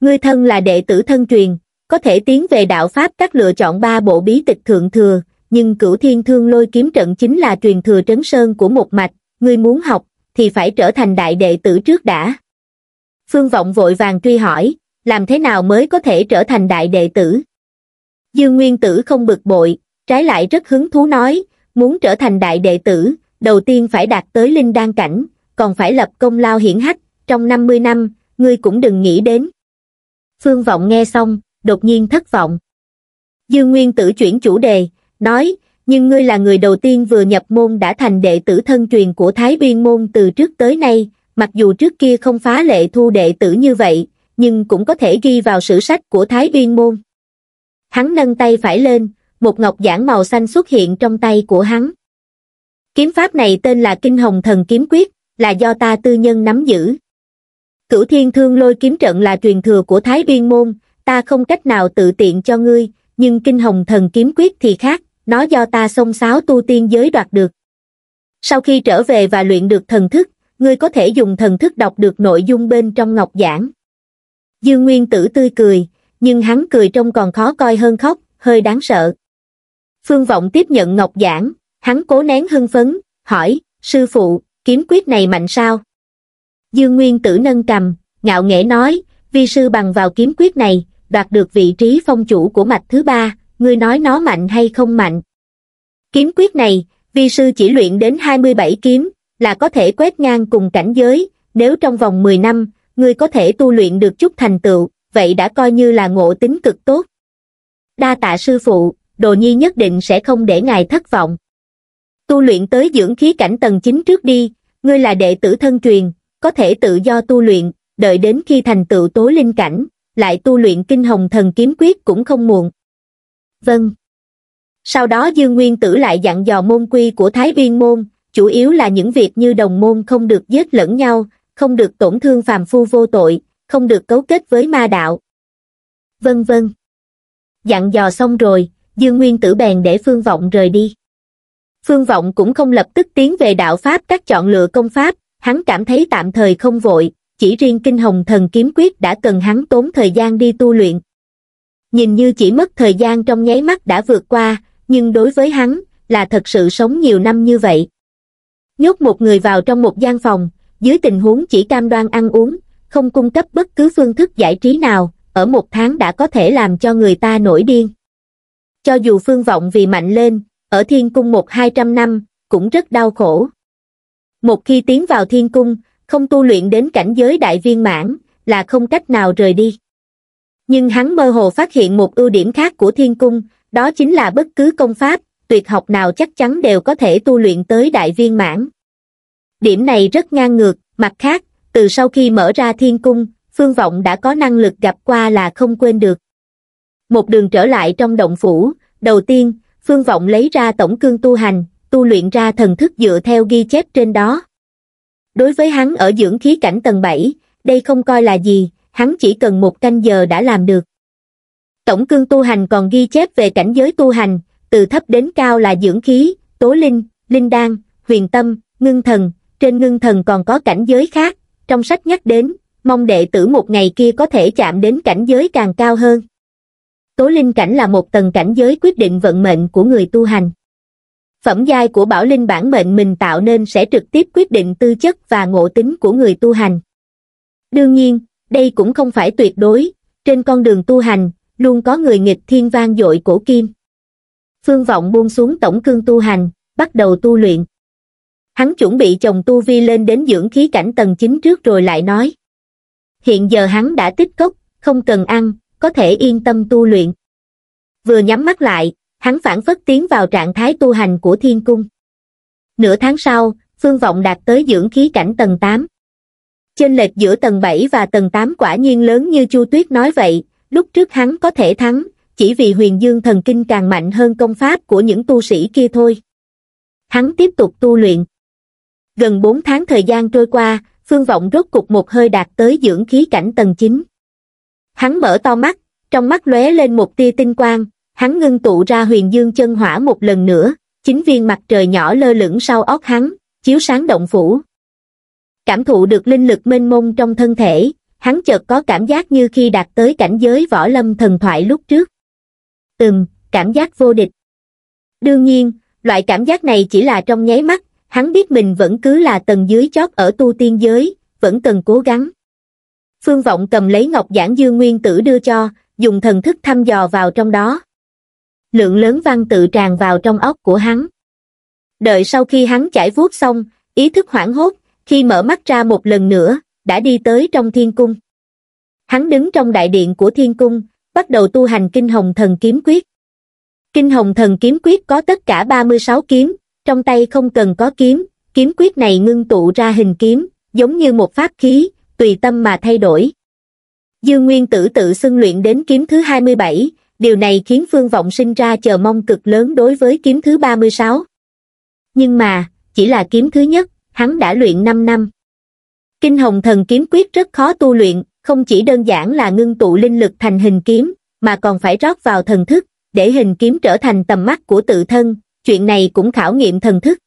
A: Ngươi thân là đệ tử thân truyền, có thể tiến về đạo Pháp các lựa chọn ba bộ bí tịch thượng thừa, nhưng cửu thiên thương lôi kiếm trận chính là truyền thừa trấn sơn của một mạch, ngươi muốn học, thì phải trở thành đại đệ tử trước đã. Phương Vọng vội vàng truy hỏi, làm thế nào mới có thể trở thành đại đệ tử? Dương Nguyên Tử không bực bội, trái lại rất hứng thú nói, muốn trở thành đại đệ tử, đầu tiên phải đạt tới linh đan cảnh, còn phải lập công lao hiển hách, trong 50 năm, ngươi cũng đừng nghĩ đến. Phương Vọng nghe xong, đột nhiên thất vọng. Dương Nguyên Tử chuyển chủ đề, nói, nhưng ngươi là người đầu tiên vừa nhập môn đã thành đệ tử thân truyền của Thái Biên môn từ trước tới nay, mặc dù trước kia không phá lệ thu đệ tử như vậy, nhưng cũng có thể ghi vào sử sách của Thái Biên môn. Hắn nâng tay phải lên, một ngọc giản màu xanh xuất hiện trong tay của hắn. Kiếm pháp này tên là Kinh Hồng Thần Kiếm Quyết, là do ta tư nhân nắm giữ. Cửu Thiên Thương Lôi Kiếm Trận là truyền thừa của Thái Biên môn, ta không cách nào tự tiện cho ngươi, nhưng Kinh Hồng Thần Kiếm Quyết thì khác, nó do ta xông xáo tu tiên giới đoạt được. Sau khi trở về và luyện được thần thức, ngươi có thể dùng thần thức đọc được nội dung bên trong ngọc giảng. Dương Nguyên Tử tươi cười, nhưng hắn cười trông còn khó coi hơn khóc, hơi đáng sợ. Phương Vọng tiếp nhận ngọc giảng, hắn cố nén hưng phấn, hỏi, sư phụ, kiếm quyết này mạnh sao? Dương Nguyên Tử nâng cầm, ngạo nghễ nói, vi sư bằng vào kiếm quyết này, đoạt được vị trí phong chủ của mạch thứ ba, ngươi nói nó mạnh hay không mạnh. Kiếm quyết này, vi sư chỉ luyện đến 27 kiếm, là có thể quét ngang cùng cảnh giới, nếu trong vòng 10 năm, ngươi có thể tu luyện được chút thành tựu, vậy đã coi như là ngộ tính cực tốt. Đa tạ sư phụ, đồ nhi nhất định sẽ không để ngài thất vọng. Tu luyện tới dưỡng khí cảnh tầng 9 trước đi, ngươi là đệ tử thân truyền, có thể tự do tu luyện, đợi đến khi thành tựu tố linh cảnh, lại tu luyện kinh hồng thần kiếm quyết cũng không muộn vâng. Sau đó Dương Nguyên Tử lại dặn dò môn quy của Thái Viên môn, chủ yếu là những việc như đồng môn không được giết lẫn nhau, không được tổn thương phàm phu vô tội, không được cấu kết với ma đạo. Vân vân. Dặn dò xong rồi, Dương Nguyên Tử bèn để Phương Vọng rời đi. Phương Vọng cũng không lập tức tiến về đạo Pháp các chọn lựa công Pháp, hắn cảm thấy tạm thời không vội, chỉ riêng kinh hồng thần kiếm quyết đã cần hắn tốn thời gian đi tu luyện nhìn như chỉ mất thời gian trong nháy mắt đã vượt qua, nhưng đối với hắn, là thật sự sống nhiều năm như vậy. Nhốt một người vào trong một gian phòng, dưới tình huống chỉ cam đoan ăn uống, không cung cấp bất cứ phương thức giải trí nào, ở một tháng đã có thể làm cho người ta nổi điên. Cho dù phương vọng vì mạnh lên, ở thiên cung một hai trăm năm, cũng rất đau khổ. Một khi tiến vào thiên cung, không tu luyện đến cảnh giới đại viên mãn, là không cách nào rời đi nhưng hắn mơ hồ phát hiện một ưu điểm khác của thiên cung đó chính là bất cứ công pháp tuyệt học nào chắc chắn đều có thể tu luyện tới đại viên mãn điểm này rất ngang ngược mặt khác từ sau khi mở ra thiên cung phương vọng đã có năng lực gặp qua là không quên được một đường trở lại trong động phủ đầu tiên phương vọng lấy ra tổng cương tu hành tu luyện ra thần thức dựa theo ghi chép trên đó đối với hắn ở dưỡng khí cảnh tầng bảy đây không coi là gì hắn chỉ cần một canh giờ đã làm được. Tổng cương tu hành còn ghi chép về cảnh giới tu hành, từ thấp đến cao là dưỡng khí, tố linh, linh đan, huyền tâm, ngưng thần, trên ngưng thần còn có cảnh giới khác, trong sách nhắc đến, mong đệ tử một ngày kia có thể chạm đến cảnh giới càng cao hơn. Tố linh cảnh là một tầng cảnh giới quyết định vận mệnh của người tu hành. Phẩm giai của bảo linh bản mệnh mình tạo nên sẽ trực tiếp quyết định tư chất và ngộ tính của người tu hành. Đương nhiên, đây cũng không phải tuyệt đối, trên con đường tu hành, luôn có người nghịch thiên vang dội cổ kim. Phương Vọng buông xuống tổng cương tu hành, bắt đầu tu luyện. Hắn chuẩn bị chồng tu vi lên đến dưỡng khí cảnh tầng 9 trước rồi lại nói. Hiện giờ hắn đã tích cốc, không cần ăn, có thể yên tâm tu luyện. Vừa nhắm mắt lại, hắn phản phất tiến vào trạng thái tu hành của thiên cung. Nửa tháng sau, Phương Vọng đạt tới dưỡng khí cảnh tầng 8 chênh lệch giữa tầng 7 và tầng 8 quả nhiên lớn như Chu Tuyết nói vậy, lúc trước hắn có thể thắng, chỉ vì huyền dương thần kinh càng mạnh hơn công pháp của những tu sĩ kia thôi. Hắn tiếp tục tu luyện. Gần 4 tháng thời gian trôi qua, phương vọng rốt cục một hơi đạt tới dưỡng khí cảnh tầng 9. Hắn mở to mắt, trong mắt lóe lên một tia tinh quang, hắn ngưng tụ ra huyền dương chân hỏa một lần nữa, chính viên mặt trời nhỏ lơ lửng sau óc hắn, chiếu sáng động phủ cảm thụ được linh lực mênh mông trong thân thể, hắn chợt có cảm giác như khi đạt tới cảnh giới võ lâm thần thoại lúc trước. Ừm, cảm giác vô địch. Đương nhiên, loại cảm giác này chỉ là trong nháy mắt, hắn biết mình vẫn cứ là tầng dưới chót ở tu tiên giới, vẫn cần cố gắng. Phương Vọng cầm lấy ngọc giản dương nguyên tử đưa cho, dùng thần thức thăm dò vào trong đó. Lượng lớn văn tự tràn vào trong óc của hắn. Đợi sau khi hắn chải vuốt xong, ý thức hoảng hốt, khi mở mắt ra một lần nữa đã đi tới trong thiên cung hắn đứng trong đại điện của thiên cung bắt đầu tu hành kinh hồng thần kiếm quyết kinh hồng thần kiếm quyết có tất cả ba mươi sáu kiếm trong tay không cần có kiếm kiếm quyết này ngưng tụ ra hình kiếm giống như một pháp khí tùy tâm mà thay đổi dương nguyên tử tự xưng luyện đến kiếm thứ hai mươi bảy điều này khiến phương vọng sinh ra chờ mong cực lớn đối với kiếm thứ ba mươi sáu nhưng mà chỉ là kiếm thứ nhất hắn đã luyện 5 năm. Kinh hồng thần kiếm quyết rất khó tu luyện, không chỉ đơn giản là ngưng tụ linh lực thành hình kiếm, mà còn phải rót vào thần thức, để hình kiếm trở thành tầm mắt của tự thân, chuyện này cũng khảo nghiệm thần thức.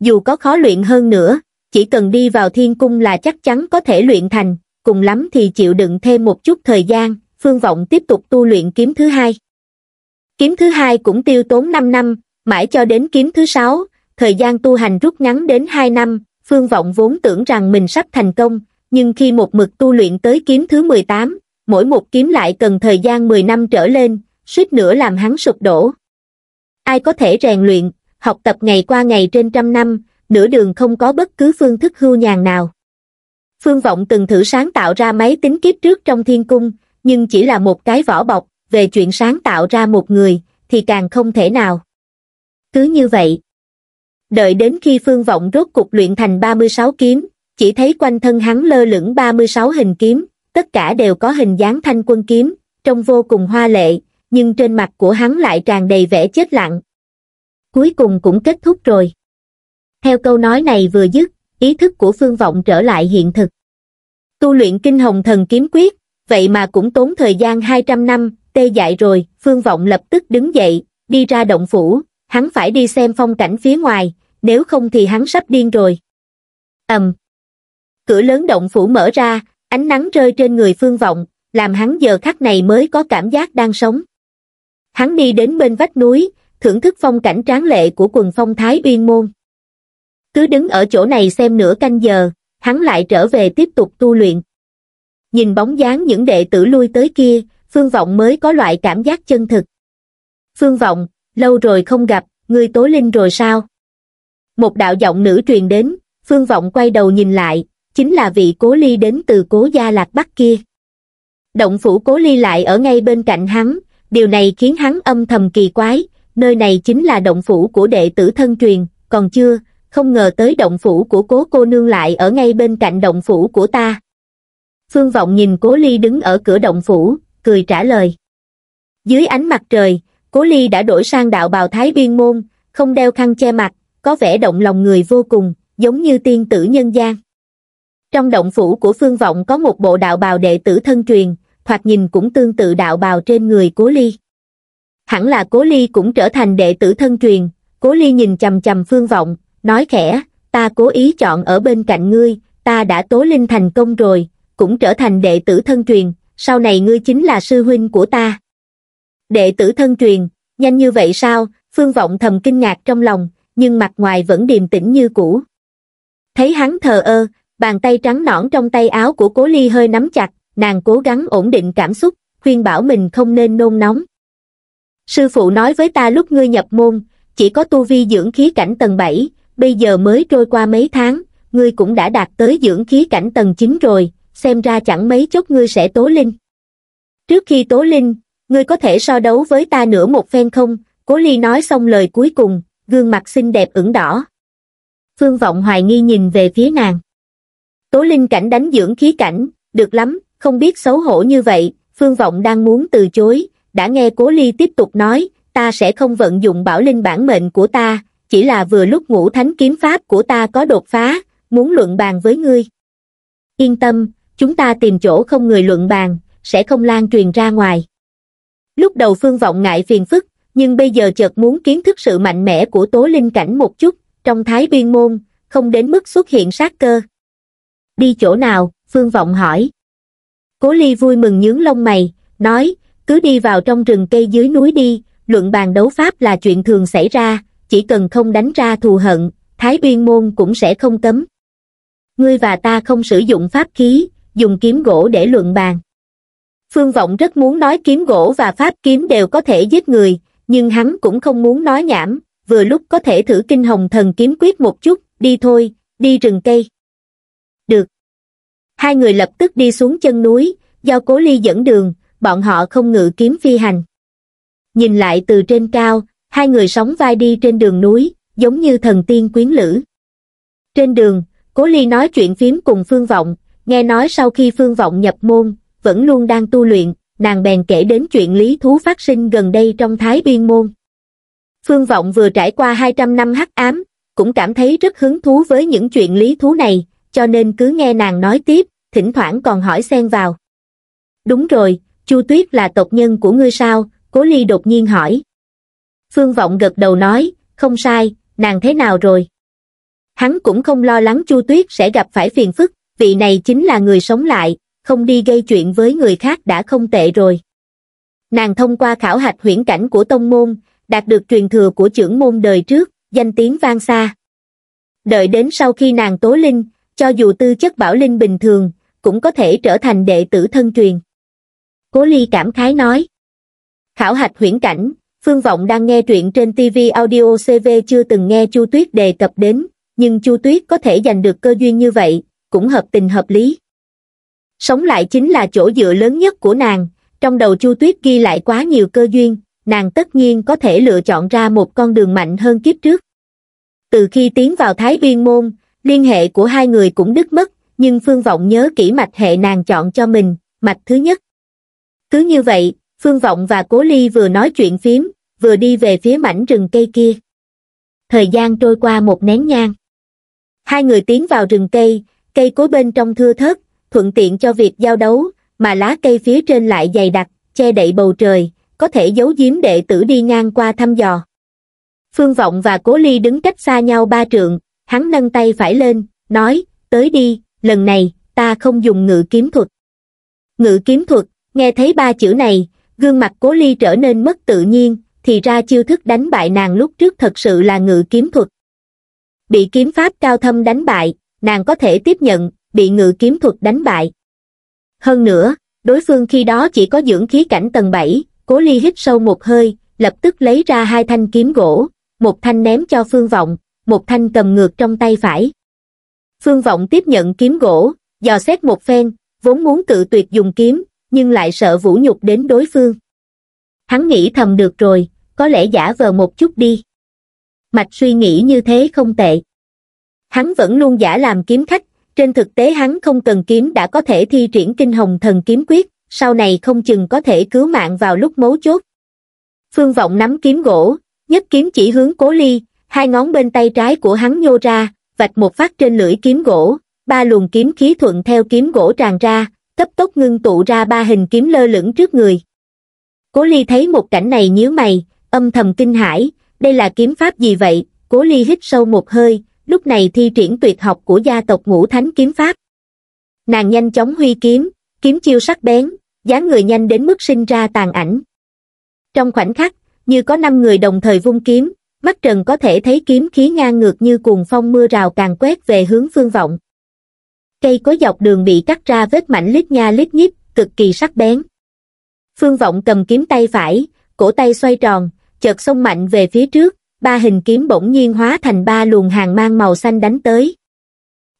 A: Dù có khó luyện hơn nữa, chỉ cần đi vào thiên cung là chắc chắn có thể luyện thành, cùng lắm thì chịu đựng thêm một chút thời gian, phương vọng tiếp tục tu luyện kiếm thứ hai. Kiếm thứ hai cũng tiêu tốn 5 năm, mãi cho đến kiếm thứ sáu, thời gian tu hành rút ngắn đến hai năm phương vọng vốn tưởng rằng mình sắp thành công nhưng khi một mực tu luyện tới kiếm thứ mười tám mỗi một kiếm lại cần thời gian mười năm trở lên suýt nữa làm hắn sụp đổ ai có thể rèn luyện học tập ngày qua ngày trên trăm năm nửa đường không có bất cứ phương thức hưu nhàn nào phương vọng từng thử sáng tạo ra máy tính kiếp trước trong thiên cung nhưng chỉ là một cái vỏ bọc về chuyện sáng tạo ra một người thì càng không thể nào cứ như vậy đợi đến khi phương vọng rốt cục luyện thành 36 kiếm, chỉ thấy quanh thân hắn lơ lửng 36 hình kiếm, tất cả đều có hình dáng thanh quân kiếm, trông vô cùng hoa lệ, nhưng trên mặt của hắn lại tràn đầy vẻ chết lặng. Cuối cùng cũng kết thúc rồi. Theo câu nói này vừa dứt, ý thức của phương vọng trở lại hiện thực. Tu luyện kinh hồng thần kiếm quyết, vậy mà cũng tốn thời gian 200 năm, tê dại rồi, phương vọng lập tức đứng dậy, đi ra động phủ, hắn phải đi xem phong cảnh phía ngoài, nếu không thì hắn sắp điên rồi. ầm, um. Cửa lớn động phủ mở ra, ánh nắng rơi trên người phương vọng, làm hắn giờ khắc này mới có cảm giác đang sống. Hắn đi đến bên vách núi, thưởng thức phong cảnh tráng lệ của quần phong Thái Uyên Môn. Cứ đứng ở chỗ này xem nửa canh giờ, hắn lại trở về tiếp tục tu luyện. Nhìn bóng dáng những đệ tử lui tới kia, Phương Vọng mới có loại cảm giác chân thực. Phương Vọng, lâu rồi không gặp, ngươi tối linh rồi sao? Một đạo giọng nữ truyền đến, Phương Vọng quay đầu nhìn lại, chính là vị cố ly đến từ cố gia lạc bắc kia. Động phủ cố ly lại ở ngay bên cạnh hắn, điều này khiến hắn âm thầm kỳ quái, nơi này chính là động phủ của đệ tử thân truyền, còn chưa, không ngờ tới động phủ của cố cô nương lại ở ngay bên cạnh động phủ của ta. Phương Vọng nhìn cố ly đứng ở cửa động phủ, cười trả lời. Dưới ánh mặt trời, cố ly đã đổi sang đạo bào thái viên môn không đeo khăn che mặt có vẻ động lòng người vô cùng giống như tiên tử nhân gian trong động phủ của phương vọng có một bộ đạo bào đệ tử thân truyền thoạt nhìn cũng tương tự đạo bào trên người cố ly hẳn là cố ly cũng trở thành đệ tử thân truyền cố ly nhìn chầm chầm phương vọng nói khẽ ta cố ý chọn ở bên cạnh ngươi ta đã tố linh thành công rồi cũng trở thành đệ tử thân truyền sau này ngươi chính là sư huynh của ta đệ tử thân truyền, nhanh như vậy sao, phương vọng thầm kinh ngạc trong lòng, nhưng mặt ngoài vẫn điềm tĩnh như cũ. Thấy hắn thờ ơ, bàn tay trắng nõn trong tay áo của cố ly hơi nắm chặt, nàng cố gắng ổn định cảm xúc, khuyên bảo mình không nên nôn nóng. Sư phụ nói với ta lúc ngươi nhập môn, chỉ có tu vi dưỡng khí cảnh tầng 7, bây giờ mới trôi qua mấy tháng, ngươi cũng đã đạt tới dưỡng khí cảnh tầng 9 rồi, xem ra chẳng mấy chốc ngươi sẽ tố linh. Trước khi tố linh, ngươi có thể so đấu với ta nữa một phen không cố ly nói xong lời cuối cùng gương mặt xinh đẹp ửng đỏ phương vọng hoài nghi nhìn về phía nàng tố linh cảnh đánh dưỡng khí cảnh được lắm không biết xấu hổ như vậy phương vọng đang muốn từ chối đã nghe cố ly tiếp tục nói ta sẽ không vận dụng bảo linh bản mệnh của ta chỉ là vừa lúc ngũ thánh kiếm pháp của ta có đột phá muốn luận bàn với ngươi yên tâm chúng ta tìm chỗ không người luận bàn sẽ không lan truyền ra ngoài lúc đầu phương vọng ngại phiền phức nhưng bây giờ chợt muốn kiến thức sự mạnh mẽ của tố linh cảnh một chút trong thái biên môn không đến mức xuất hiện sát cơ đi chỗ nào phương vọng hỏi cố ly vui mừng nhướng lông mày nói cứ đi vào trong rừng cây dưới núi đi luận bàn đấu pháp là chuyện thường xảy ra chỉ cần không đánh ra thù hận thái biên môn cũng sẽ không cấm ngươi và ta không sử dụng pháp khí dùng kiếm gỗ để luận bàn Phương Vọng rất muốn nói kiếm gỗ và pháp kiếm đều có thể giết người, nhưng hắn cũng không muốn nói nhảm, vừa lúc có thể thử kinh hồng thần kiếm quyết một chút, đi thôi, đi rừng cây. Được. Hai người lập tức đi xuống chân núi, do Cố Ly dẫn đường, bọn họ không ngự kiếm phi hành. Nhìn lại từ trên cao, hai người sóng vai đi trên đường núi, giống như thần tiên quyến lữ. Trên đường, Cố Ly nói chuyện phím cùng Phương Vọng, nghe nói sau khi Phương Vọng nhập môn, vẫn luôn đang tu luyện, nàng bèn kể đến chuyện lý thú phát sinh gần đây trong Thái Biên Môn. Phương Vọng vừa trải qua 200 năm hắc ám, cũng cảm thấy rất hứng thú với những chuyện lý thú này, cho nên cứ nghe nàng nói tiếp, thỉnh thoảng còn hỏi xen vào. Đúng rồi, Chu Tuyết là tộc nhân của ngươi sao? Cố Ly đột nhiên hỏi. Phương Vọng gật đầu nói, không sai, nàng thế nào rồi? Hắn cũng không lo lắng Chu Tuyết sẽ gặp phải phiền phức, vị này chính là người sống lại, không đi gây chuyện với người khác đã không tệ rồi. Nàng thông qua khảo hạch huyễn cảnh của tông môn, đạt được truyền thừa của trưởng môn đời trước, danh tiếng vang xa. Đợi đến sau khi nàng tố linh, cho dù tư chất bảo linh bình thường, cũng có thể trở thành đệ tử thân truyền. Cố Ly cảm khái nói. Khảo hạch huyễn cảnh, Phương Vọng đang nghe truyện trên TV Audio CV chưa từng nghe Chu Tuyết đề cập đến, nhưng Chu Tuyết có thể giành được cơ duyên như vậy, cũng hợp tình hợp lý sống lại chính là chỗ dựa lớn nhất của nàng trong đầu chu tuyết ghi lại quá nhiều cơ duyên nàng tất nhiên có thể lựa chọn ra một con đường mạnh hơn kiếp trước từ khi tiến vào thái biên môn liên hệ của hai người cũng đứt mất nhưng phương vọng nhớ kỹ mạch hệ nàng chọn cho mình mạch thứ nhất cứ như vậy phương vọng và cố ly vừa nói chuyện phím vừa đi về phía mảnh rừng cây kia thời gian trôi qua một nén nhang hai người tiến vào rừng cây cây cối bên trong thưa thớt thuận tiện cho việc giao đấu, mà lá cây phía trên lại dày đặc, che đậy bầu trời, có thể giấu giếm đệ tử đi ngang qua thăm dò. Phương Vọng và Cố Ly đứng cách xa nhau ba trượng, hắn nâng tay phải lên, nói, tới đi, lần này, ta không dùng ngự kiếm thuật. Ngự kiếm thuật, nghe thấy ba chữ này, gương mặt Cố Ly trở nên mất tự nhiên, thì ra chiêu thức đánh bại nàng lúc trước thật sự là ngự kiếm thuật. Bị kiếm pháp cao thâm đánh bại, nàng có thể tiếp nhận, bị ngự kiếm thuật đánh bại. Hơn nữa, đối phương khi đó chỉ có dưỡng khí cảnh tầng 7, cố ly hít sâu một hơi, lập tức lấy ra hai thanh kiếm gỗ, một thanh ném cho phương vọng, một thanh cầm ngược trong tay phải. Phương vọng tiếp nhận kiếm gỗ, dò xét một phen, vốn muốn tự tuyệt dùng kiếm, nhưng lại sợ vũ nhục đến đối phương. Hắn nghĩ thầm được rồi, có lẽ giả vờ một chút đi. Mạch suy nghĩ như thế không tệ. Hắn vẫn luôn giả làm kiếm khách trên thực tế hắn không cần kiếm đã có thể thi triển kinh hồng thần kiếm quyết sau này không chừng có thể cứu mạng vào lúc mấu chốt phương vọng nắm kiếm gỗ nhất kiếm chỉ hướng cố ly hai ngón bên tay trái của hắn nhô ra vạch một phát trên lưỡi kiếm gỗ ba luồng kiếm khí thuận theo kiếm gỗ tràn ra cấp tốc ngưng tụ ra ba hình kiếm lơ lửng trước người cố ly thấy một cảnh này nhíu mày âm thầm kinh hãi đây là kiếm pháp gì vậy cố ly hít sâu một hơi lúc này thi triển tuyệt học của gia tộc ngũ thánh kiếm pháp. Nàng nhanh chóng huy kiếm, kiếm chiêu sắc bén, dáng người nhanh đến mức sinh ra tàn ảnh. Trong khoảnh khắc, như có năm người đồng thời vung kiếm, mắt trần có thể thấy kiếm khí ngang ngược như cuồng phong mưa rào càng quét về hướng phương vọng. Cây có dọc đường bị cắt ra vết mảnh lít nha lít nhít, cực kỳ sắc bén. Phương vọng cầm kiếm tay phải, cổ tay xoay tròn, chợt xông mạnh về phía trước, ba hình kiếm bỗng nhiên hóa thành ba luồng hàng mang màu xanh đánh tới.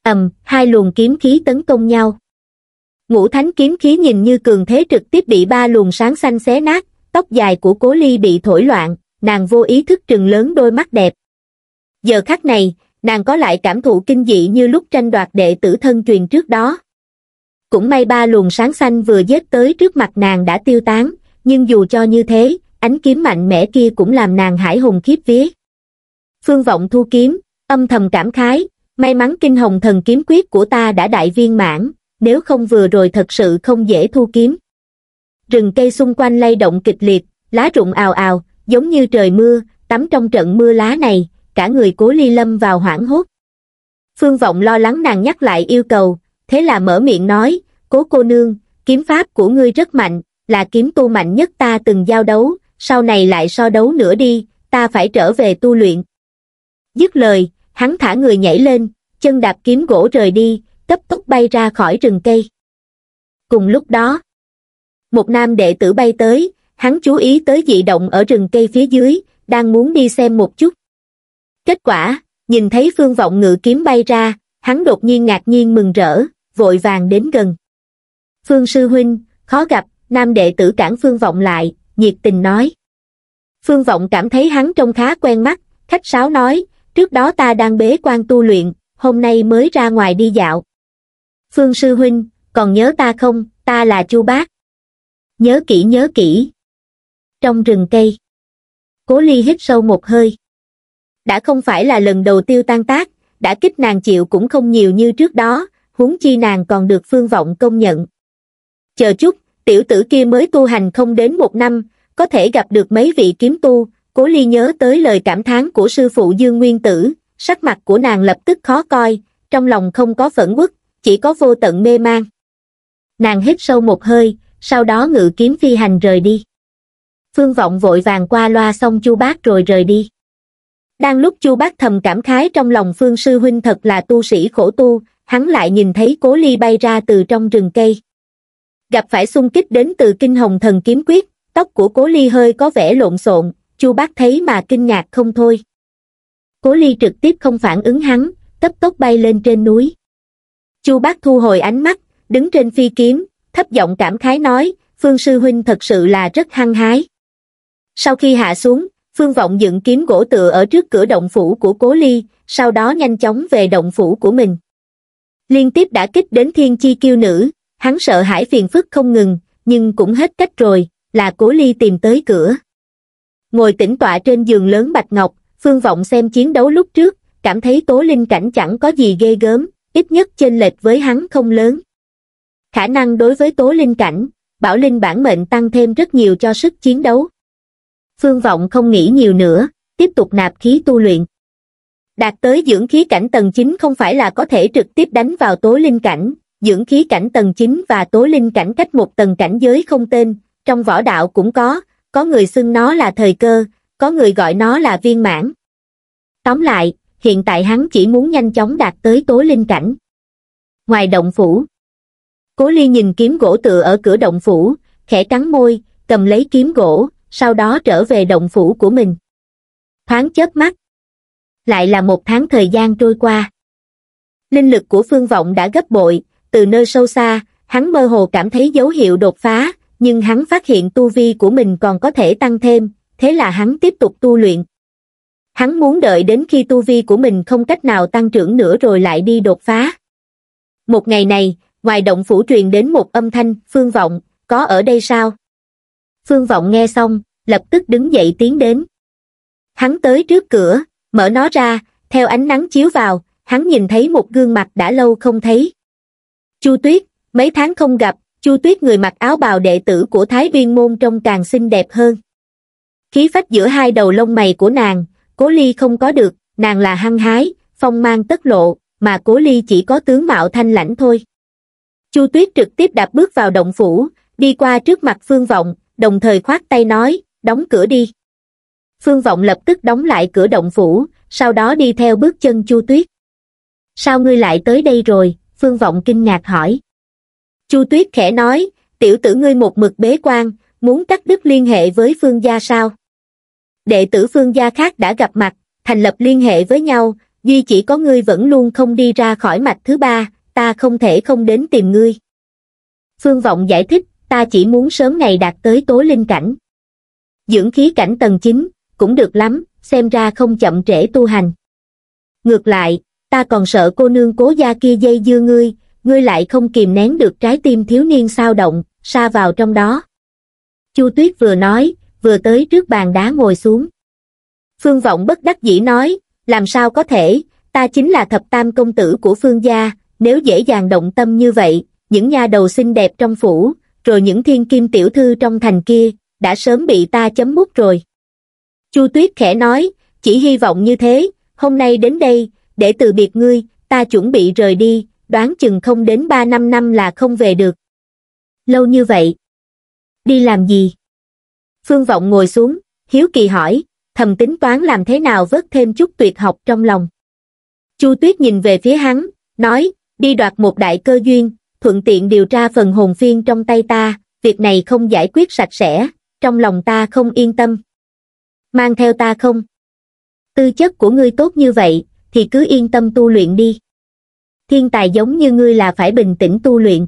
A: ầm, hai luồng kiếm khí tấn công nhau. Ngũ thánh kiếm khí nhìn như cường thế trực tiếp bị ba luồng sáng xanh xé nát, tóc dài của cố ly bị thổi loạn, nàng vô ý thức trừng lớn đôi mắt đẹp. Giờ khắc này, nàng có lại cảm thụ kinh dị như lúc tranh đoạt đệ tử thân truyền trước đó. Cũng may ba luồng sáng xanh vừa dết tới trước mặt nàng đã tiêu tán, nhưng dù cho như thế, ánh kiếm mạnh mẽ kia cũng làm nàng hải hùng khiếp vía. Phương vọng thu kiếm, âm thầm cảm khái, may mắn kinh hồng thần kiếm quyết của ta đã đại viên mãn, nếu không vừa rồi thật sự không dễ thu kiếm. Rừng cây xung quanh lay động kịch liệt, lá rụng ào ào, giống như trời mưa, tắm trong trận mưa lá này, cả người cố ly lâm vào hoảng hốt. Phương vọng lo lắng nàng nhắc lại yêu cầu, thế là mở miệng nói, cố cô nương, kiếm pháp của ngươi rất mạnh, là kiếm tu mạnh nhất ta từng giao đấu, sau này lại so đấu nữa đi, ta phải trở về tu luyện. Dứt lời, hắn thả người nhảy lên, chân đạp kiếm gỗ rời đi, tấp tốc bay ra khỏi rừng cây. Cùng lúc đó, một nam đệ tử bay tới, hắn chú ý tới dị động ở rừng cây phía dưới, đang muốn đi xem một chút. Kết quả, nhìn thấy phương vọng ngự kiếm bay ra, hắn đột nhiên ngạc nhiên mừng rỡ, vội vàng đến gần. Phương sư huynh, khó gặp, nam đệ tử cản phương vọng lại, nhiệt tình nói. Phương Vọng cảm thấy hắn trông khá quen mắt, khách sáo nói, trước đó ta đang bế quan tu luyện, hôm nay mới ra ngoài đi dạo. Phương Sư Huynh, còn nhớ ta không, ta là Chu Bác. Nhớ kỹ nhớ kỹ. Trong rừng cây, Cố Ly hít sâu một hơi. Đã không phải là lần đầu tiêu tan tác, đã kích nàng chịu cũng không nhiều như trước đó, huống chi nàng còn được Phương Vọng công nhận. Chờ chút, tiểu tử kia mới tu hành không đến một năm có thể gặp được mấy vị kiếm tu cố ly nhớ tới lời cảm thán của sư phụ dương nguyên tử sắc mặt của nàng lập tức khó coi trong lòng không có phẫn quốc, chỉ có vô tận mê mang. nàng hít sâu một hơi sau đó ngự kiếm phi hành rời đi phương vọng vội vàng qua loa xong chu bác rồi rời đi đang lúc chu bác thầm cảm khái trong lòng phương sư huynh thật là tu sĩ khổ tu hắn lại nhìn thấy cố ly bay ra từ trong rừng cây gặp phải xung kích đến từ kinh hồng thần kiếm quyết, tóc của Cố Ly hơi có vẻ lộn xộn, Chu Bác thấy mà kinh ngạc không thôi. Cố Ly trực tiếp không phản ứng hắn, cấp tốc bay lên trên núi. Chu Bác thu hồi ánh mắt, đứng trên phi kiếm, thấp giọng cảm khái nói, Phương Sư Huynh thật sự là rất hăng hái. Sau khi hạ xuống, Phương Vọng dựng kiếm gỗ tựa ở trước cửa động phủ của Cố Ly, sau đó nhanh chóng về động phủ của mình. Liên tiếp đã kích đến thiên chi kiêu nữ, Hắn sợ hãi phiền phức không ngừng, nhưng cũng hết cách rồi, là cố ly tìm tới cửa. Ngồi tĩnh tọa trên giường lớn Bạch Ngọc, Phương Vọng xem chiến đấu lúc trước, cảm thấy Tố Linh Cảnh chẳng có gì ghê gớm, ít nhất chênh lệch với hắn không lớn. Khả năng đối với Tố Linh Cảnh, Bảo Linh bản mệnh tăng thêm rất nhiều cho sức chiến đấu. Phương Vọng không nghĩ nhiều nữa, tiếp tục nạp khí tu luyện. Đạt tới dưỡng khí cảnh tầng 9 không phải là có thể trực tiếp đánh vào Tố Linh Cảnh, dưỡng khí cảnh tầng 9 và tố linh cảnh cách một tầng cảnh giới không tên, trong võ đạo cũng có, có người xưng nó là thời cơ, có người gọi nó là viên mãn. Tóm lại, hiện tại hắn chỉ muốn nhanh chóng đạt tới tố linh cảnh. Ngoài động phủ, Cố Ly nhìn kiếm gỗ tựa ở cửa động phủ, khẽ cắn môi, cầm lấy kiếm gỗ, sau đó trở về động phủ của mình. Thoáng chớp mắt. Lại là một tháng thời gian trôi qua. Linh lực của Phương Vọng đã gấp bội, từ nơi sâu xa, hắn mơ hồ cảm thấy dấu hiệu đột phá, nhưng hắn phát hiện tu vi của mình còn có thể tăng thêm, thế là hắn tiếp tục tu luyện. Hắn muốn đợi đến khi tu vi của mình không cách nào tăng trưởng nữa rồi lại đi đột phá. Một ngày này, ngoài động phủ truyền đến một âm thanh, Phương Vọng, có ở đây sao? Phương Vọng nghe xong, lập tức đứng dậy tiến đến. Hắn tới trước cửa, mở nó ra, theo ánh nắng chiếu vào, hắn nhìn thấy một gương mặt đã lâu không thấy chu tuyết mấy tháng không gặp chu tuyết người mặc áo bào đệ tử của thái viên môn trông càng xinh đẹp hơn khí phách giữa hai đầu lông mày của nàng cố ly không có được nàng là hăng hái phong mang tất lộ mà cố ly chỉ có tướng mạo thanh lãnh thôi chu tuyết trực tiếp đạp bước vào động phủ đi qua trước mặt phương vọng đồng thời khoát tay nói đóng cửa đi phương vọng lập tức đóng lại cửa động phủ sau đó đi theo bước chân chu tuyết sao ngươi lại tới đây rồi Phương Vọng kinh ngạc hỏi. Chu Tuyết khẽ nói, tiểu tử ngươi một mực bế quan, muốn cắt đứt liên hệ với Phương gia sao? Đệ tử Phương gia khác đã gặp mặt, thành lập liên hệ với nhau, duy chỉ có ngươi vẫn luôn không đi ra khỏi mạch thứ ba, ta không thể không đến tìm ngươi. Phương Vọng giải thích, ta chỉ muốn sớm ngày đạt tới tố linh cảnh. Dưỡng khí cảnh tầng 9, cũng được lắm, xem ra không chậm trễ tu hành. Ngược lại, ta còn sợ cô nương cố gia kia dây dưa ngươi, ngươi lại không kìm nén được trái tim thiếu niên sao động, xa vào trong đó. Chu Tuyết vừa nói, vừa tới trước bàn đá ngồi xuống. Phương Vọng bất đắc dĩ nói, làm sao có thể, ta chính là thập tam công tử của Phương gia, nếu dễ dàng động tâm như vậy, những nha đầu xinh đẹp trong phủ, rồi những thiên kim tiểu thư trong thành kia, đã sớm bị ta chấm mút rồi. Chu Tuyết khẽ nói, chỉ hy vọng như thế, hôm nay đến đây, để từ biệt ngươi ta chuẩn bị rời đi đoán chừng không đến ba năm năm là không về được lâu như vậy đi làm gì phương vọng ngồi xuống hiếu kỳ hỏi thầm tính toán làm thế nào vớt thêm chút tuyệt học trong lòng chu tuyết nhìn về phía hắn nói đi đoạt một đại cơ duyên thuận tiện điều tra phần hồn phiên trong tay ta việc này không giải quyết sạch sẽ trong lòng ta không yên tâm mang theo ta không tư chất của ngươi tốt như vậy thì cứ yên tâm tu luyện đi thiên tài giống như ngươi là phải bình tĩnh tu luyện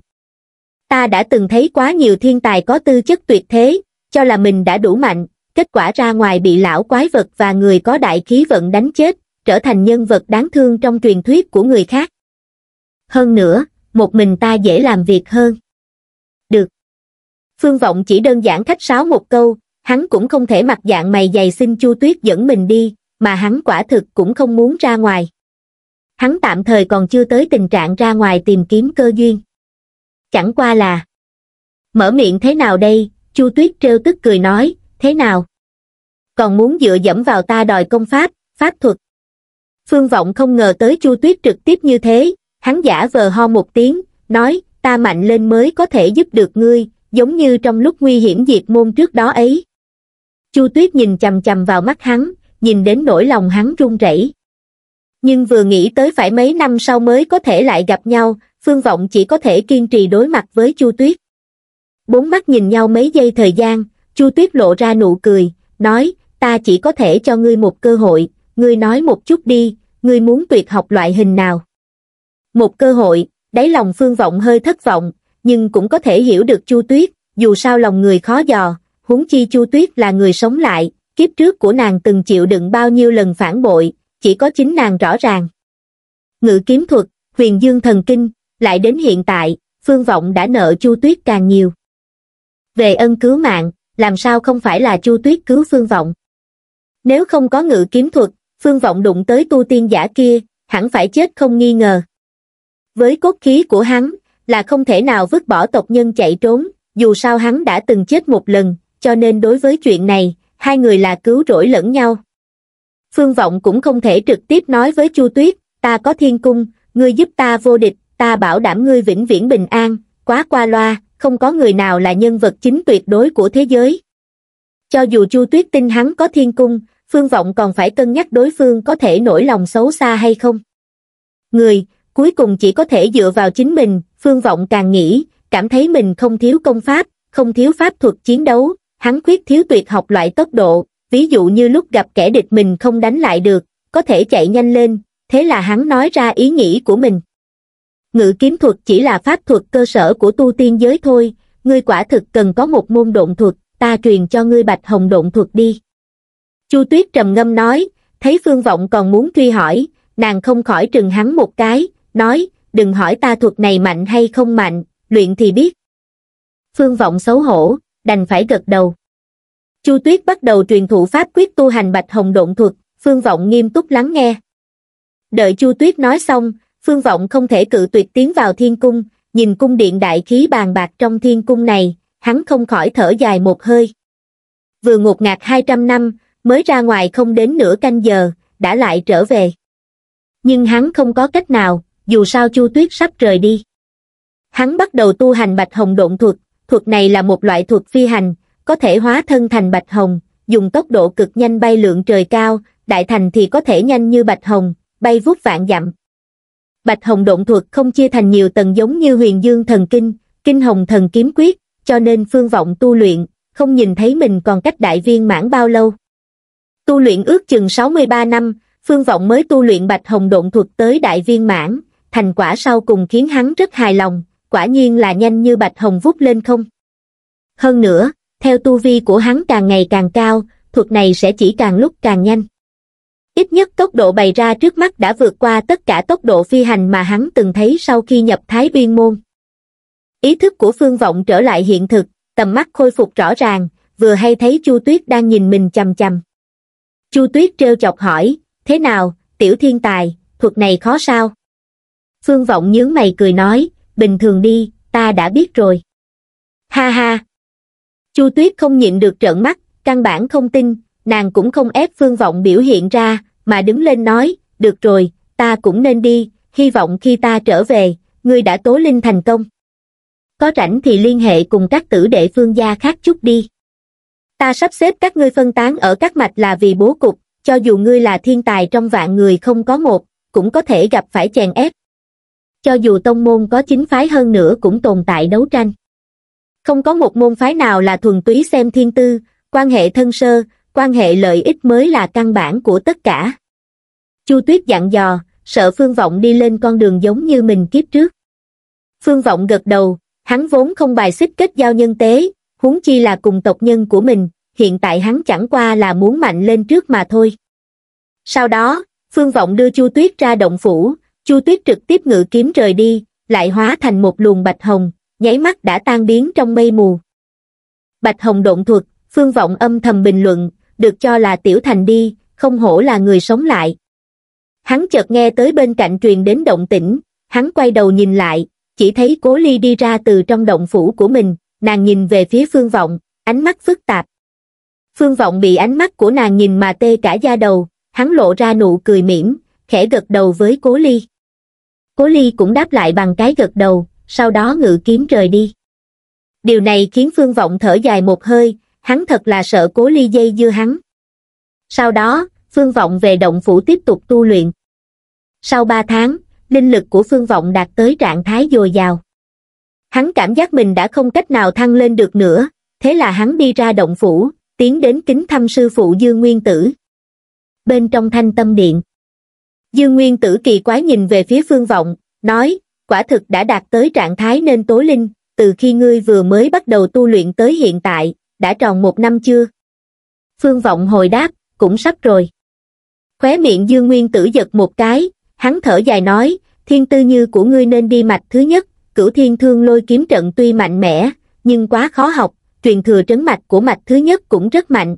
A: ta đã từng thấy quá nhiều thiên tài có tư chất tuyệt thế cho là mình đã đủ mạnh kết quả ra ngoài bị lão quái vật và người có đại khí vận đánh chết trở thành nhân vật đáng thương trong truyền thuyết của người khác hơn nữa một mình ta dễ làm việc hơn được phương vọng chỉ đơn giản khách sáo một câu hắn cũng không thể mặc dạng mày dày xin chu tuyết dẫn mình đi mà hắn quả thực cũng không muốn ra ngoài. Hắn tạm thời còn chưa tới tình trạng ra ngoài tìm kiếm cơ duyên. Chẳng qua là Mở miệng thế nào đây, Chu Tuyết trêu tức cười nói, thế nào? Còn muốn dựa dẫm vào ta đòi công pháp, pháp thuật. Phương Vọng không ngờ tới Chu Tuyết trực tiếp như thế, hắn giả vờ ho một tiếng, nói, ta mạnh lên mới có thể giúp được ngươi, giống như trong lúc nguy hiểm diệt môn trước đó ấy. Chu Tuyết nhìn chầm chầm vào mắt hắn, nhìn đến nỗi lòng hắn run rẩy. Nhưng vừa nghĩ tới phải mấy năm sau mới có thể lại gặp nhau, Phương Vọng chỉ có thể kiên trì đối mặt với Chu Tuyết. Bốn mắt nhìn nhau mấy giây thời gian, Chu Tuyết lộ ra nụ cười, nói, ta chỉ có thể cho ngươi một cơ hội, ngươi nói một chút đi, ngươi muốn tuyệt học loại hình nào. Một cơ hội, đáy lòng Phương Vọng hơi thất vọng, nhưng cũng có thể hiểu được Chu Tuyết, dù sao lòng người khó dò, huống chi Chu Tuyết là người sống lại, kiếp trước của nàng từng chịu đựng bao nhiêu lần phản bội, chỉ có chính nàng rõ ràng. Ngự kiếm thuật, huyền dương thần kinh, lại đến hiện tại, phương vọng đã nợ chu tuyết càng nhiều. Về ân cứu mạng, làm sao không phải là chu tuyết cứu phương vọng? Nếu không có ngự kiếm thuật, phương vọng đụng tới tu tiên giả kia, hẳn phải chết không nghi ngờ. Với cốt khí của hắn, là không thể nào vứt bỏ tộc nhân chạy trốn, dù sao hắn đã từng chết một lần, cho nên đối với chuyện này, hai người là cứu rỗi lẫn nhau. Phương Vọng cũng không thể trực tiếp nói với Chu Tuyết, ta có thiên cung, ngươi giúp ta vô địch, ta bảo đảm ngươi vĩnh viễn bình an, quá qua loa, không có người nào là nhân vật chính tuyệt đối của thế giới. Cho dù Chu Tuyết tin hắn có thiên cung, Phương Vọng còn phải cân nhắc đối phương có thể nổi lòng xấu xa hay không. Người, cuối cùng chỉ có thể dựa vào chính mình, Phương Vọng càng nghĩ, cảm thấy mình không thiếu công pháp, không thiếu pháp thuật chiến đấu, hắn khuyết thiếu tuyệt học loại tốc độ, ví dụ như lúc gặp kẻ địch mình không đánh lại được, có thể chạy nhanh lên, thế là hắn nói ra ý nghĩ của mình. Ngự kiếm thuật chỉ là pháp thuật cơ sở của tu tiên giới thôi, ngươi quả thực cần có một môn độn thuật, ta truyền cho ngươi bạch hồng độn thuật đi. Chu Tuyết trầm ngâm nói, thấy Phương Vọng còn muốn truy hỏi, nàng không khỏi trừng hắn một cái, nói, đừng hỏi ta thuật này mạnh hay không mạnh, luyện thì biết. Phương Vọng xấu hổ, đành phải gật đầu chu tuyết bắt đầu truyền thụ pháp quyết tu hành bạch hồng độn thuật phương vọng nghiêm túc lắng nghe đợi chu tuyết nói xong phương vọng không thể cự tuyệt tiến vào thiên cung nhìn cung điện đại khí bàn bạc trong thiên cung này hắn không khỏi thở dài một hơi vừa ngột ngạt hai trăm năm mới ra ngoài không đến nửa canh giờ đã lại trở về nhưng hắn không có cách nào dù sao chu tuyết sắp rời đi hắn bắt đầu tu hành bạch hồng độn thuật thuật này là một loại thuật phi hành có thể hóa thân thành bạch hồng dùng tốc độ cực nhanh bay lượn trời cao đại thành thì có thể nhanh như bạch hồng bay vút vạn dặm bạch hồng động thuật không chia thành nhiều tầng giống như huyền dương thần kinh kinh hồng thần kiếm quyết cho nên phương vọng tu luyện không nhìn thấy mình còn cách đại viên mãn bao lâu tu luyện ước chừng 63 năm phương vọng mới tu luyện bạch hồng động thuật tới đại viên mãn thành quả sau cùng khiến hắn rất hài lòng quả nhiên là nhanh như bạch hồng vút lên không. Hơn nữa, theo tu vi của hắn càng ngày càng cao, thuật này sẽ chỉ càng lúc càng nhanh. Ít nhất tốc độ bày ra trước mắt đã vượt qua tất cả tốc độ phi hành mà hắn từng thấy sau khi nhập Thái Biên Môn. Ý thức của Phương Vọng trở lại hiện thực, tầm mắt khôi phục rõ ràng, vừa hay thấy Chu Tuyết đang nhìn mình chằm chằm. Chu Tuyết trêu chọc hỏi, thế nào, tiểu thiên tài, thuật này khó sao? Phương Vọng nhướng mày cười nói, bình thường đi, ta đã biết rồi. Ha ha! Chu Tuyết không nhịn được trợn mắt, căn bản không tin, nàng cũng không ép phương vọng biểu hiện ra, mà đứng lên nói, được rồi, ta cũng nên đi, hy vọng khi ta trở về, ngươi đã tố linh thành công. Có rảnh thì liên hệ cùng các tử đệ phương gia khác chút đi. Ta sắp xếp các ngươi phân tán ở các mạch là vì bố cục, cho dù ngươi là thiên tài trong vạn người không có một, cũng có thể gặp phải chèn ép cho dù tông môn có chính phái hơn nữa cũng tồn tại đấu tranh. Không có một môn phái nào là thuần túy xem thiên tư, quan hệ thân sơ, quan hệ lợi ích mới là căn bản của tất cả. Chu Tuyết dặn dò, sợ Phương Vọng đi lên con đường giống như mình kiếp trước. Phương Vọng gật đầu, hắn vốn không bài xích kết giao nhân tế, huống chi là cùng tộc nhân của mình, hiện tại hắn chẳng qua là muốn mạnh lên trước mà thôi. Sau đó, Phương Vọng đưa Chu Tuyết ra động phủ, Chu Tuyết trực tiếp ngự kiếm rời đi, lại hóa thành một luồng bạch hồng, nháy mắt đã tan biến trong mây mù. Bạch hồng độn thuật, phương vọng âm thầm bình luận, được cho là tiểu thành đi, không hổ là người sống lại. Hắn chợt nghe tới bên cạnh truyền đến động tĩnh, hắn quay đầu nhìn lại, chỉ thấy cố ly đi ra từ trong động phủ của mình, nàng nhìn về phía phương vọng, ánh mắt phức tạp. Phương vọng bị ánh mắt của nàng nhìn mà tê cả da đầu, hắn lộ ra nụ cười mỉm, khẽ gật đầu với Cố Ly. Cố Ly cũng đáp lại bằng cái gật đầu, sau đó ngự kiếm rời đi. Điều này khiến Phương Vọng thở dài một hơi, hắn thật là sợ Cố Ly dây dưa hắn. Sau đó, Phương Vọng về động phủ tiếp tục tu luyện. Sau ba tháng, linh lực của Phương Vọng đạt tới trạng thái dồi dào. Hắn cảm giác mình đã không cách nào thăng lên được nữa, thế là hắn đi ra động phủ, tiến đến kính thăm sư phụ Dương Nguyên Tử. Bên trong thanh tâm điện, dương nguyên tử kỳ quái nhìn về phía phương vọng nói quả thực đã đạt tới trạng thái nên tối linh từ khi ngươi vừa mới bắt đầu tu luyện tới hiện tại đã tròn một năm chưa phương vọng hồi đáp cũng sắp rồi khóe miệng dương nguyên tử giật một cái hắn thở dài nói thiên tư như của ngươi nên đi mạch thứ nhất cửu thiên thương lôi kiếm trận tuy mạnh mẽ nhưng quá khó học truyền thừa trấn mạch của mạch thứ nhất cũng rất mạnh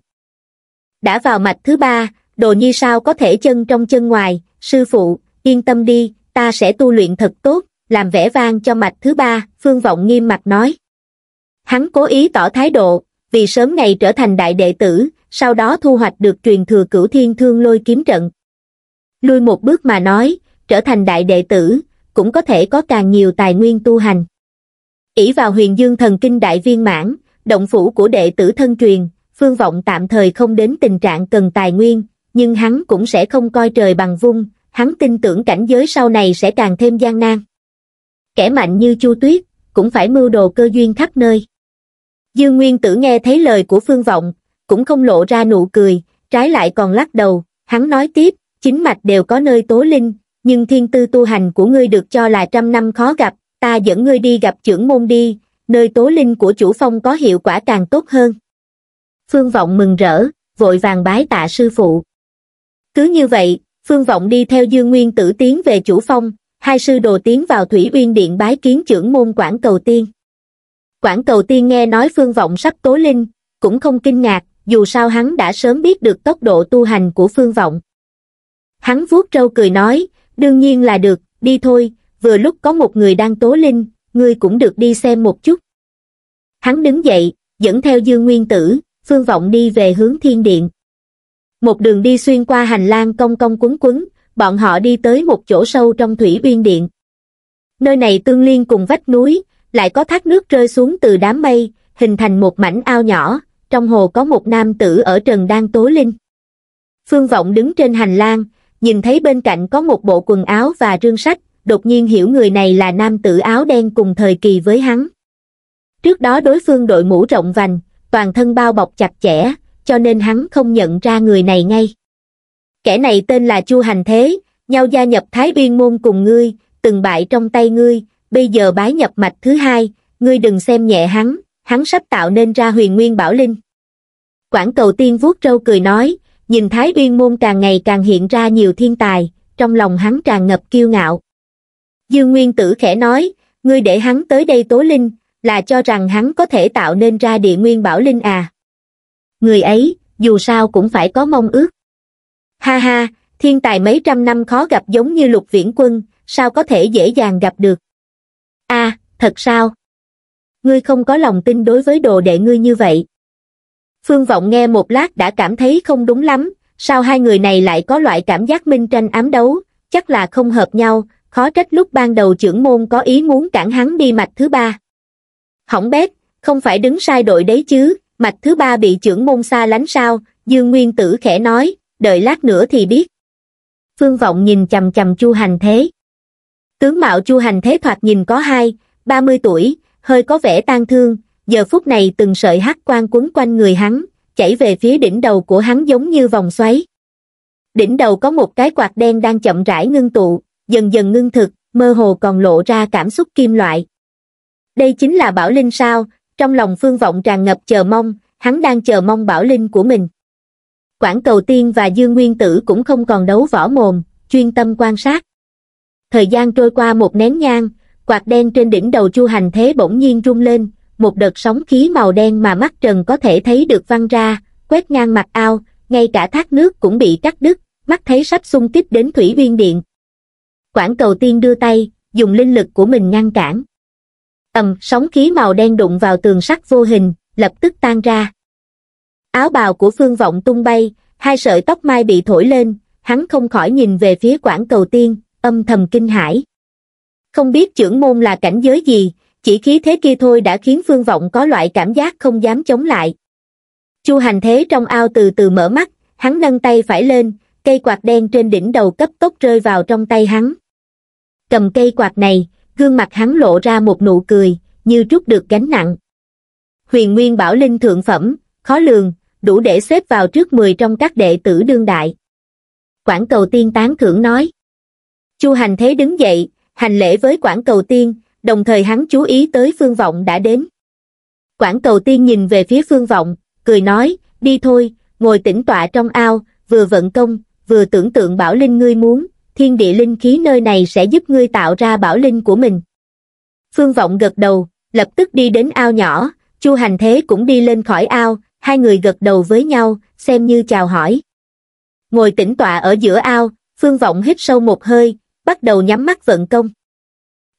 A: đã vào mạch thứ ba đồ như sao có thể chân trong chân ngoài sư phụ, yên tâm đi, ta sẽ tu luyện thật tốt, làm vẻ vang cho mạch thứ ba, Phương Vọng nghiêm mặt nói. Hắn cố ý tỏ thái độ, vì sớm ngày trở thành đại đệ tử, sau đó thu hoạch được truyền thừa cửu thiên thương lôi kiếm trận. Lui một bước mà nói, trở thành đại đệ tử, cũng có thể có càng nhiều tài nguyên tu hành. ỷ vào huyền dương thần kinh đại viên mãn, động phủ của đệ tử thân truyền, phương vọng tạm thời không đến tình trạng cần tài nguyên, nhưng hắn cũng sẽ không coi trời bằng vung, hắn tin tưởng cảnh giới sau này sẽ càng thêm gian nan. Kẻ mạnh như Chu Tuyết, cũng phải mưu đồ cơ duyên khắp nơi. Dương Nguyên Tử nghe thấy lời của Phương Vọng, cũng không lộ ra nụ cười, trái lại còn lắc đầu, hắn nói tiếp, chính mạch đều có nơi tố linh, nhưng thiên tư tu hành của ngươi được cho là trăm năm khó gặp, ta dẫn ngươi đi gặp trưởng môn đi, nơi tố linh của chủ phong có hiệu quả càng tốt hơn. Phương Vọng mừng rỡ, vội vàng bái tạ sư phụ. Cứ như vậy, Phương Vọng đi theo Dương Nguyên Tử tiến về chủ phong, hai sư đồ tiến vào Thủy Uyên Điện bái kiến trưởng môn Quảng Cầu Tiên. Quảng Cầu Tiên nghe nói Phương Vọng sắp tố linh, cũng không kinh ngạc, dù sao hắn đã sớm biết được tốc độ tu hành của Phương Vọng. Hắn vuốt râu cười nói, đương nhiên là được, đi thôi, vừa lúc có một người đang tố linh, ngươi cũng được đi xem một chút. Hắn đứng dậy, dẫn theo Dương Nguyên Tử, Phương Vọng đi về hướng thiên điện một đường đi xuyên qua hành lang cong cong cuốn quấn, bọn họ đi tới một chỗ sâu trong thủy uyên điện. Nơi này tương liên cùng vách núi, lại có thác nước rơi xuống từ đám mây, hình thành một mảnh ao nhỏ, trong hồ có một nam tử ở trần đang tố linh. Phương Vọng đứng trên hành lang, nhìn thấy bên cạnh có một bộ quần áo và rương sách, đột nhiên hiểu người này là nam tử áo đen cùng thời kỳ với hắn. Trước đó đối phương đội mũ rộng vành, toàn thân bao bọc chặt chẽ, cho nên hắn không nhận ra người này ngay. Kẻ này tên là Chu Hành Thế, nhau gia nhập Thái Biên Môn cùng ngươi, từng bại trong tay ngươi, bây giờ bái nhập mạch thứ hai, ngươi đừng xem nhẹ hắn, hắn sắp tạo nên ra huyền nguyên bảo linh. Quảng cầu tiên vuốt râu cười nói, nhìn Thái Biên Môn càng ngày càng hiện ra nhiều thiên tài, trong lòng hắn tràn ngập kiêu ngạo. Dương Nguyên Tử khẽ nói, ngươi để hắn tới đây tố linh, là cho rằng hắn có thể tạo nên ra địa nguyên bảo linh à người ấy dù sao cũng phải có mong ước ha ha thiên tài mấy trăm năm khó gặp giống như lục viễn quân sao có thể dễ dàng gặp được a à, thật sao ngươi không có lòng tin đối với đồ đệ ngươi như vậy phương vọng nghe một lát đã cảm thấy không đúng lắm sao hai người này lại có loại cảm giác minh tranh ám đấu chắc là không hợp nhau khó trách lúc ban đầu trưởng môn có ý muốn cản hắn đi mạch thứ ba hỏng bét không phải đứng sai đội đấy chứ mạch thứ ba bị trưởng môn xa lánh sao dương nguyên tử khẽ nói đợi lát nữa thì biết phương vọng nhìn chằm chằm chu hành thế tướng mạo chu hành thế thoạt nhìn có hai ba mươi tuổi hơi có vẻ tang thương giờ phút này từng sợi hắc quan quấn quanh người hắn chảy về phía đỉnh đầu của hắn giống như vòng xoáy đỉnh đầu có một cái quạt đen đang chậm rãi ngưng tụ dần dần ngưng thực mơ hồ còn lộ ra cảm xúc kim loại đây chính là bảo linh sao trong lòng phương vọng tràn ngập chờ mong hắn đang chờ mong bảo linh của mình quảng cầu tiên và dương nguyên tử cũng không còn đấu võ mồm chuyên tâm quan sát thời gian trôi qua một nén nhang quạt đen trên đỉnh đầu chu hành thế bỗng nhiên rung lên một đợt sóng khí màu đen mà mắt trần có thể thấy được văng ra quét ngang mặt ao ngay cả thác nước cũng bị cắt đứt mắt thấy sắp xung kích đến thủy viên điện quảng cầu tiên đưa tay dùng linh lực của mình ngăn cản ầm sóng khí màu đen đụng vào tường sắt vô hình lập tức tan ra áo bào của phương vọng tung bay hai sợi tóc mai bị thổi lên hắn không khỏi nhìn về phía quảng cầu tiên âm thầm kinh hãi không biết trưởng môn là cảnh giới gì chỉ khí thế kia thôi đã khiến phương vọng có loại cảm giác không dám chống lại chu hành thế trong ao từ từ mở mắt hắn nâng tay phải lên cây quạt đen trên đỉnh đầu cấp tốc rơi vào trong tay hắn cầm cây quạt này gương mặt hắn lộ ra một nụ cười, như trút được gánh nặng. Huyền Nguyên Bảo Linh thượng phẩm, khó lường, đủ để xếp vào trước 10 trong các đệ tử đương đại. Quảng Cầu Tiên tán thưởng nói. Chu Hành Thế đứng dậy, hành lễ với Quảng Cầu Tiên, đồng thời hắn chú ý tới Phương Vọng đã đến. Quảng Cầu Tiên nhìn về phía Phương Vọng, cười nói, đi thôi, ngồi tĩnh tọa trong ao, vừa vận công, vừa tưởng tượng Bảo Linh ngươi muốn, thiên địa linh khí nơi này sẽ giúp ngươi tạo ra bảo linh của mình. Phương Vọng gật đầu, lập tức đi đến ao nhỏ, Chu Hành Thế cũng đi lên khỏi ao, hai người gật đầu với nhau, xem như chào hỏi. Ngồi tĩnh tọa ở giữa ao, Phương Vọng hít sâu một hơi, bắt đầu nhắm mắt vận công.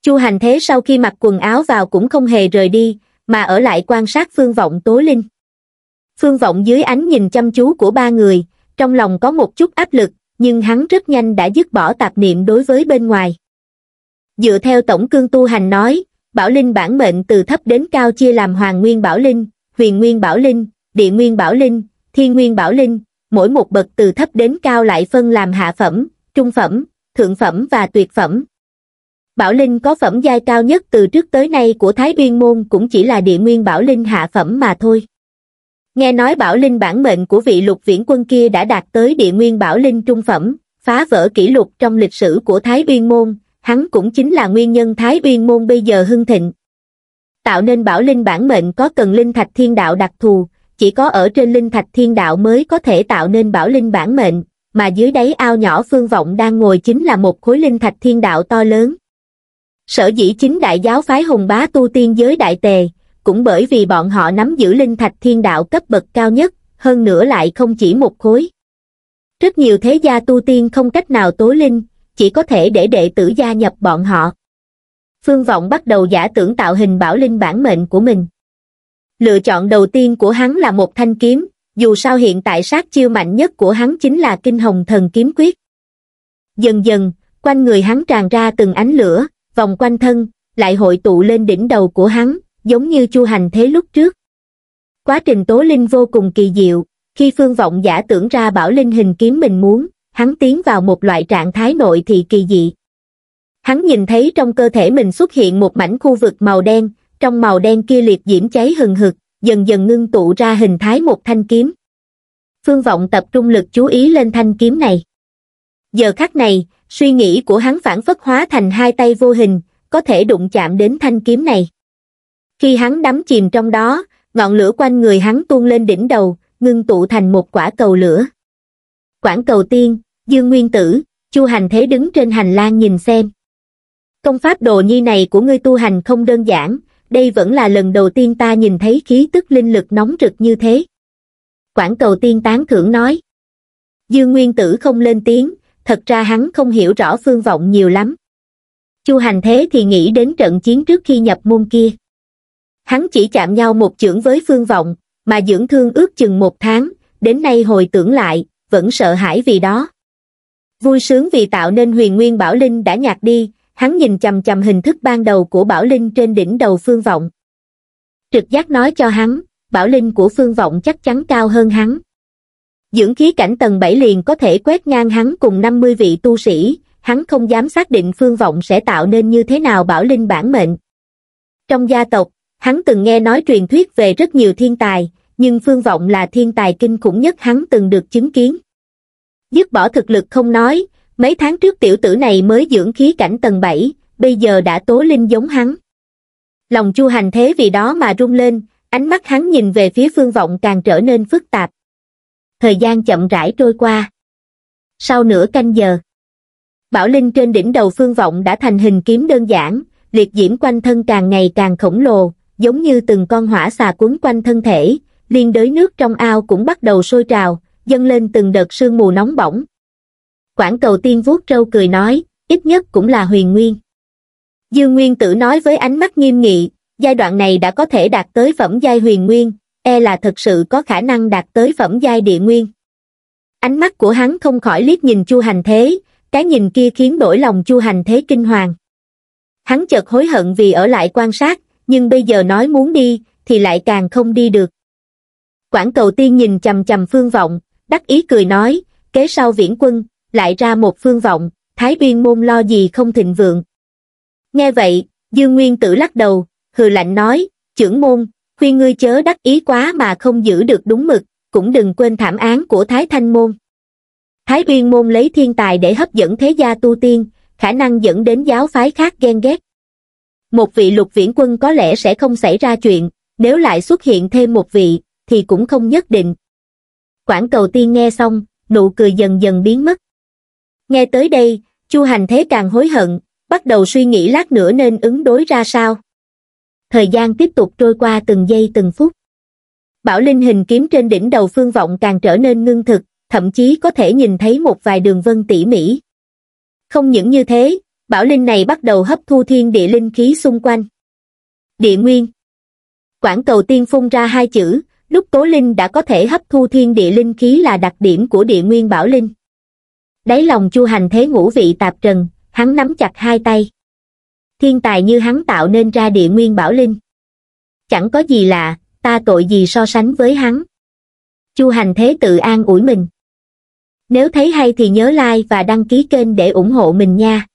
A: Chu Hành Thế sau khi mặc quần áo vào cũng không hề rời đi, mà ở lại quan sát Phương Vọng tối linh. Phương Vọng dưới ánh nhìn chăm chú của ba người, trong lòng có một chút áp lực, nhưng hắn rất nhanh đã dứt bỏ tạp niệm đối với bên ngoài dựa theo tổng cương tu hành nói bảo linh bản mệnh từ thấp đến cao chia làm hoàng nguyên bảo linh huyền nguyên bảo linh địa nguyên bảo linh thiên nguyên bảo linh mỗi một bậc từ thấp đến cao lại phân làm hạ phẩm trung phẩm thượng phẩm và tuyệt phẩm Bảo Linh có phẩm giai cao nhất từ trước tới nay của Thái Uyên Môn cũng chỉ là địa nguyên Bảo Linh hạ phẩm mà thôi nghe nói bảo linh bản mệnh của vị lục viễn quân kia đã đạt tới địa nguyên bảo linh trung phẩm, phá vỡ kỷ lục trong lịch sử của Thái Uyên Môn, hắn cũng chính là nguyên nhân Thái Uyên Môn bây giờ hưng thịnh. Tạo nên bảo linh bản mệnh có cần linh thạch thiên đạo đặc thù, chỉ có ở trên linh thạch thiên đạo mới có thể tạo nên bảo linh bản mệnh, mà dưới đáy ao nhỏ phương vọng đang ngồi chính là một khối linh thạch thiên đạo to lớn. Sở dĩ chính đại giáo phái hùng bá tu tiên giới đại tề, cũng bởi vì bọn họ nắm giữ linh thạch thiên đạo cấp bậc cao nhất, hơn nữa lại không chỉ một khối. Rất nhiều thế gia tu tiên không cách nào tối linh, chỉ có thể để đệ tử gia nhập bọn họ. Phương Vọng bắt đầu giả tưởng tạo hình bảo linh bản mệnh của mình. Lựa chọn đầu tiên của hắn là một thanh kiếm, dù sao hiện tại sát chiêu mạnh nhất của hắn chính là kinh hồng thần kiếm quyết. Dần dần, quanh người hắn tràn ra từng ánh lửa, vòng quanh thân, lại hội tụ lên đỉnh đầu của hắn, giống như chu hành thế lúc trước. Quá trình tố linh vô cùng kỳ diệu, khi phương vọng giả tưởng ra bảo linh hình kiếm mình muốn, hắn tiến vào một loại trạng thái nội thị kỳ dị. Hắn nhìn thấy trong cơ thể mình xuất hiện một mảnh khu vực màu đen, trong màu đen kia liệt diễm cháy hừng hực, dần dần ngưng tụ ra hình thái một thanh kiếm. Phương vọng tập trung lực chú ý lên thanh kiếm này. Giờ khắc này, suy nghĩ của hắn phản phất hóa thành hai tay vô hình, có thể đụng chạm đến thanh kiếm này khi hắn đắm chìm trong đó ngọn lửa quanh người hắn tuôn lên đỉnh đầu ngưng tụ thành một quả cầu lửa quảng cầu tiên dương nguyên tử chu hành thế đứng trên hành lang nhìn xem công pháp đồ nhi này của ngươi tu hành không đơn giản đây vẫn là lần đầu tiên ta nhìn thấy khí tức linh lực nóng rực như thế quảng cầu tiên tán thưởng nói dương nguyên tử không lên tiếng thật ra hắn không hiểu rõ phương vọng nhiều lắm chu hành thế thì nghĩ đến trận chiến trước khi nhập môn kia Hắn chỉ chạm nhau một chưởng với phương vọng, mà dưỡng thương ước chừng một tháng, đến nay hồi tưởng lại, vẫn sợ hãi vì đó. Vui sướng vì tạo nên huyền nguyên Bảo Linh đã nhạt đi, hắn nhìn chầm chầm hình thức ban đầu của Bảo Linh trên đỉnh đầu phương vọng. Trực giác nói cho hắn, Bảo Linh của phương vọng chắc chắn cao hơn hắn. Dưỡng khí cảnh tầng 7 liền có thể quét ngang hắn cùng 50 vị tu sĩ, hắn không dám xác định phương vọng sẽ tạo nên như thế nào Bảo Linh bản mệnh. Trong gia tộc, hắn từng nghe nói truyền thuyết về rất nhiều thiên tài nhưng phương vọng là thiên tài kinh khủng nhất hắn từng được chứng kiến dứt bỏ thực lực không nói mấy tháng trước tiểu tử này mới dưỡng khí cảnh tầng bảy bây giờ đã tố linh giống hắn lòng chu hành thế vì đó mà rung lên ánh mắt hắn nhìn về phía phương vọng càng trở nên phức tạp thời gian chậm rãi trôi qua sau nửa canh giờ bảo linh trên đỉnh đầu phương vọng đã thành hình kiếm đơn giản liệt diễm quanh thân càng ngày càng khổng lồ giống như từng con hỏa xà cuốn quanh thân thể, liên đới nước trong ao cũng bắt đầu sôi trào, dâng lên từng đợt sương mù nóng bỏng. Quảng cầu tiên vuốt râu cười nói, ít nhất cũng là huyền nguyên. Dương Nguyên tử nói với ánh mắt nghiêm nghị, giai đoạn này đã có thể đạt tới phẩm giai huyền nguyên, e là thật sự có khả năng đạt tới phẩm giai địa nguyên. Ánh mắt của hắn không khỏi liếc nhìn Chu Hành Thế, cái nhìn kia khiến đổi lòng Chu Hành Thế kinh hoàng. Hắn chợt hối hận vì ở lại quan sát, nhưng bây giờ nói muốn đi, thì lại càng không đi được. Quảng cầu tiên nhìn chầm chầm phương vọng, đắc ý cười nói, kế sau viễn quân, lại ra một phương vọng, thái biên môn lo gì không thịnh vượng. Nghe vậy, Dương Nguyên tử lắc đầu, hừ lạnh nói, trưởng môn, khuyên ngươi chớ đắc ý quá mà không giữ được đúng mực, cũng đừng quên thảm án của Thái Thanh Môn. Thái biên Môn lấy thiên tài để hấp dẫn thế gia tu tiên, khả năng dẫn đến giáo phái khác ghen ghét một vị lục viễn quân có lẽ sẽ không xảy ra chuyện, nếu lại xuất hiện thêm một vị, thì cũng không nhất định. Quảng cầu tiên nghe xong, nụ cười dần dần biến mất. Nghe tới đây, Chu Hành Thế càng hối hận, bắt đầu suy nghĩ lát nữa nên ứng đối ra sao. Thời gian tiếp tục trôi qua từng giây từng phút. Bảo linh hình kiếm trên đỉnh đầu phương vọng càng trở nên ngưng thực, thậm chí có thể nhìn thấy một vài đường vân tỉ mỉ. Không những như thế, bảo linh này bắt đầu hấp thu thiên địa linh khí xung quanh. Địa nguyên Quảng cầu tiên phun ra hai chữ, lúc Tố Linh đã có thể hấp thu thiên địa linh khí là đặc điểm của địa nguyên bảo linh. Đáy lòng chu hành thế ngũ vị tạp trần, hắn nắm chặt hai tay. Thiên tài như hắn tạo nên ra địa nguyên bảo linh. Chẳng có gì lạ, ta tội gì so sánh với hắn. Chu hành thế tự an ủi mình. Nếu thấy hay thì nhớ like và đăng ký kênh để ủng hộ mình nha.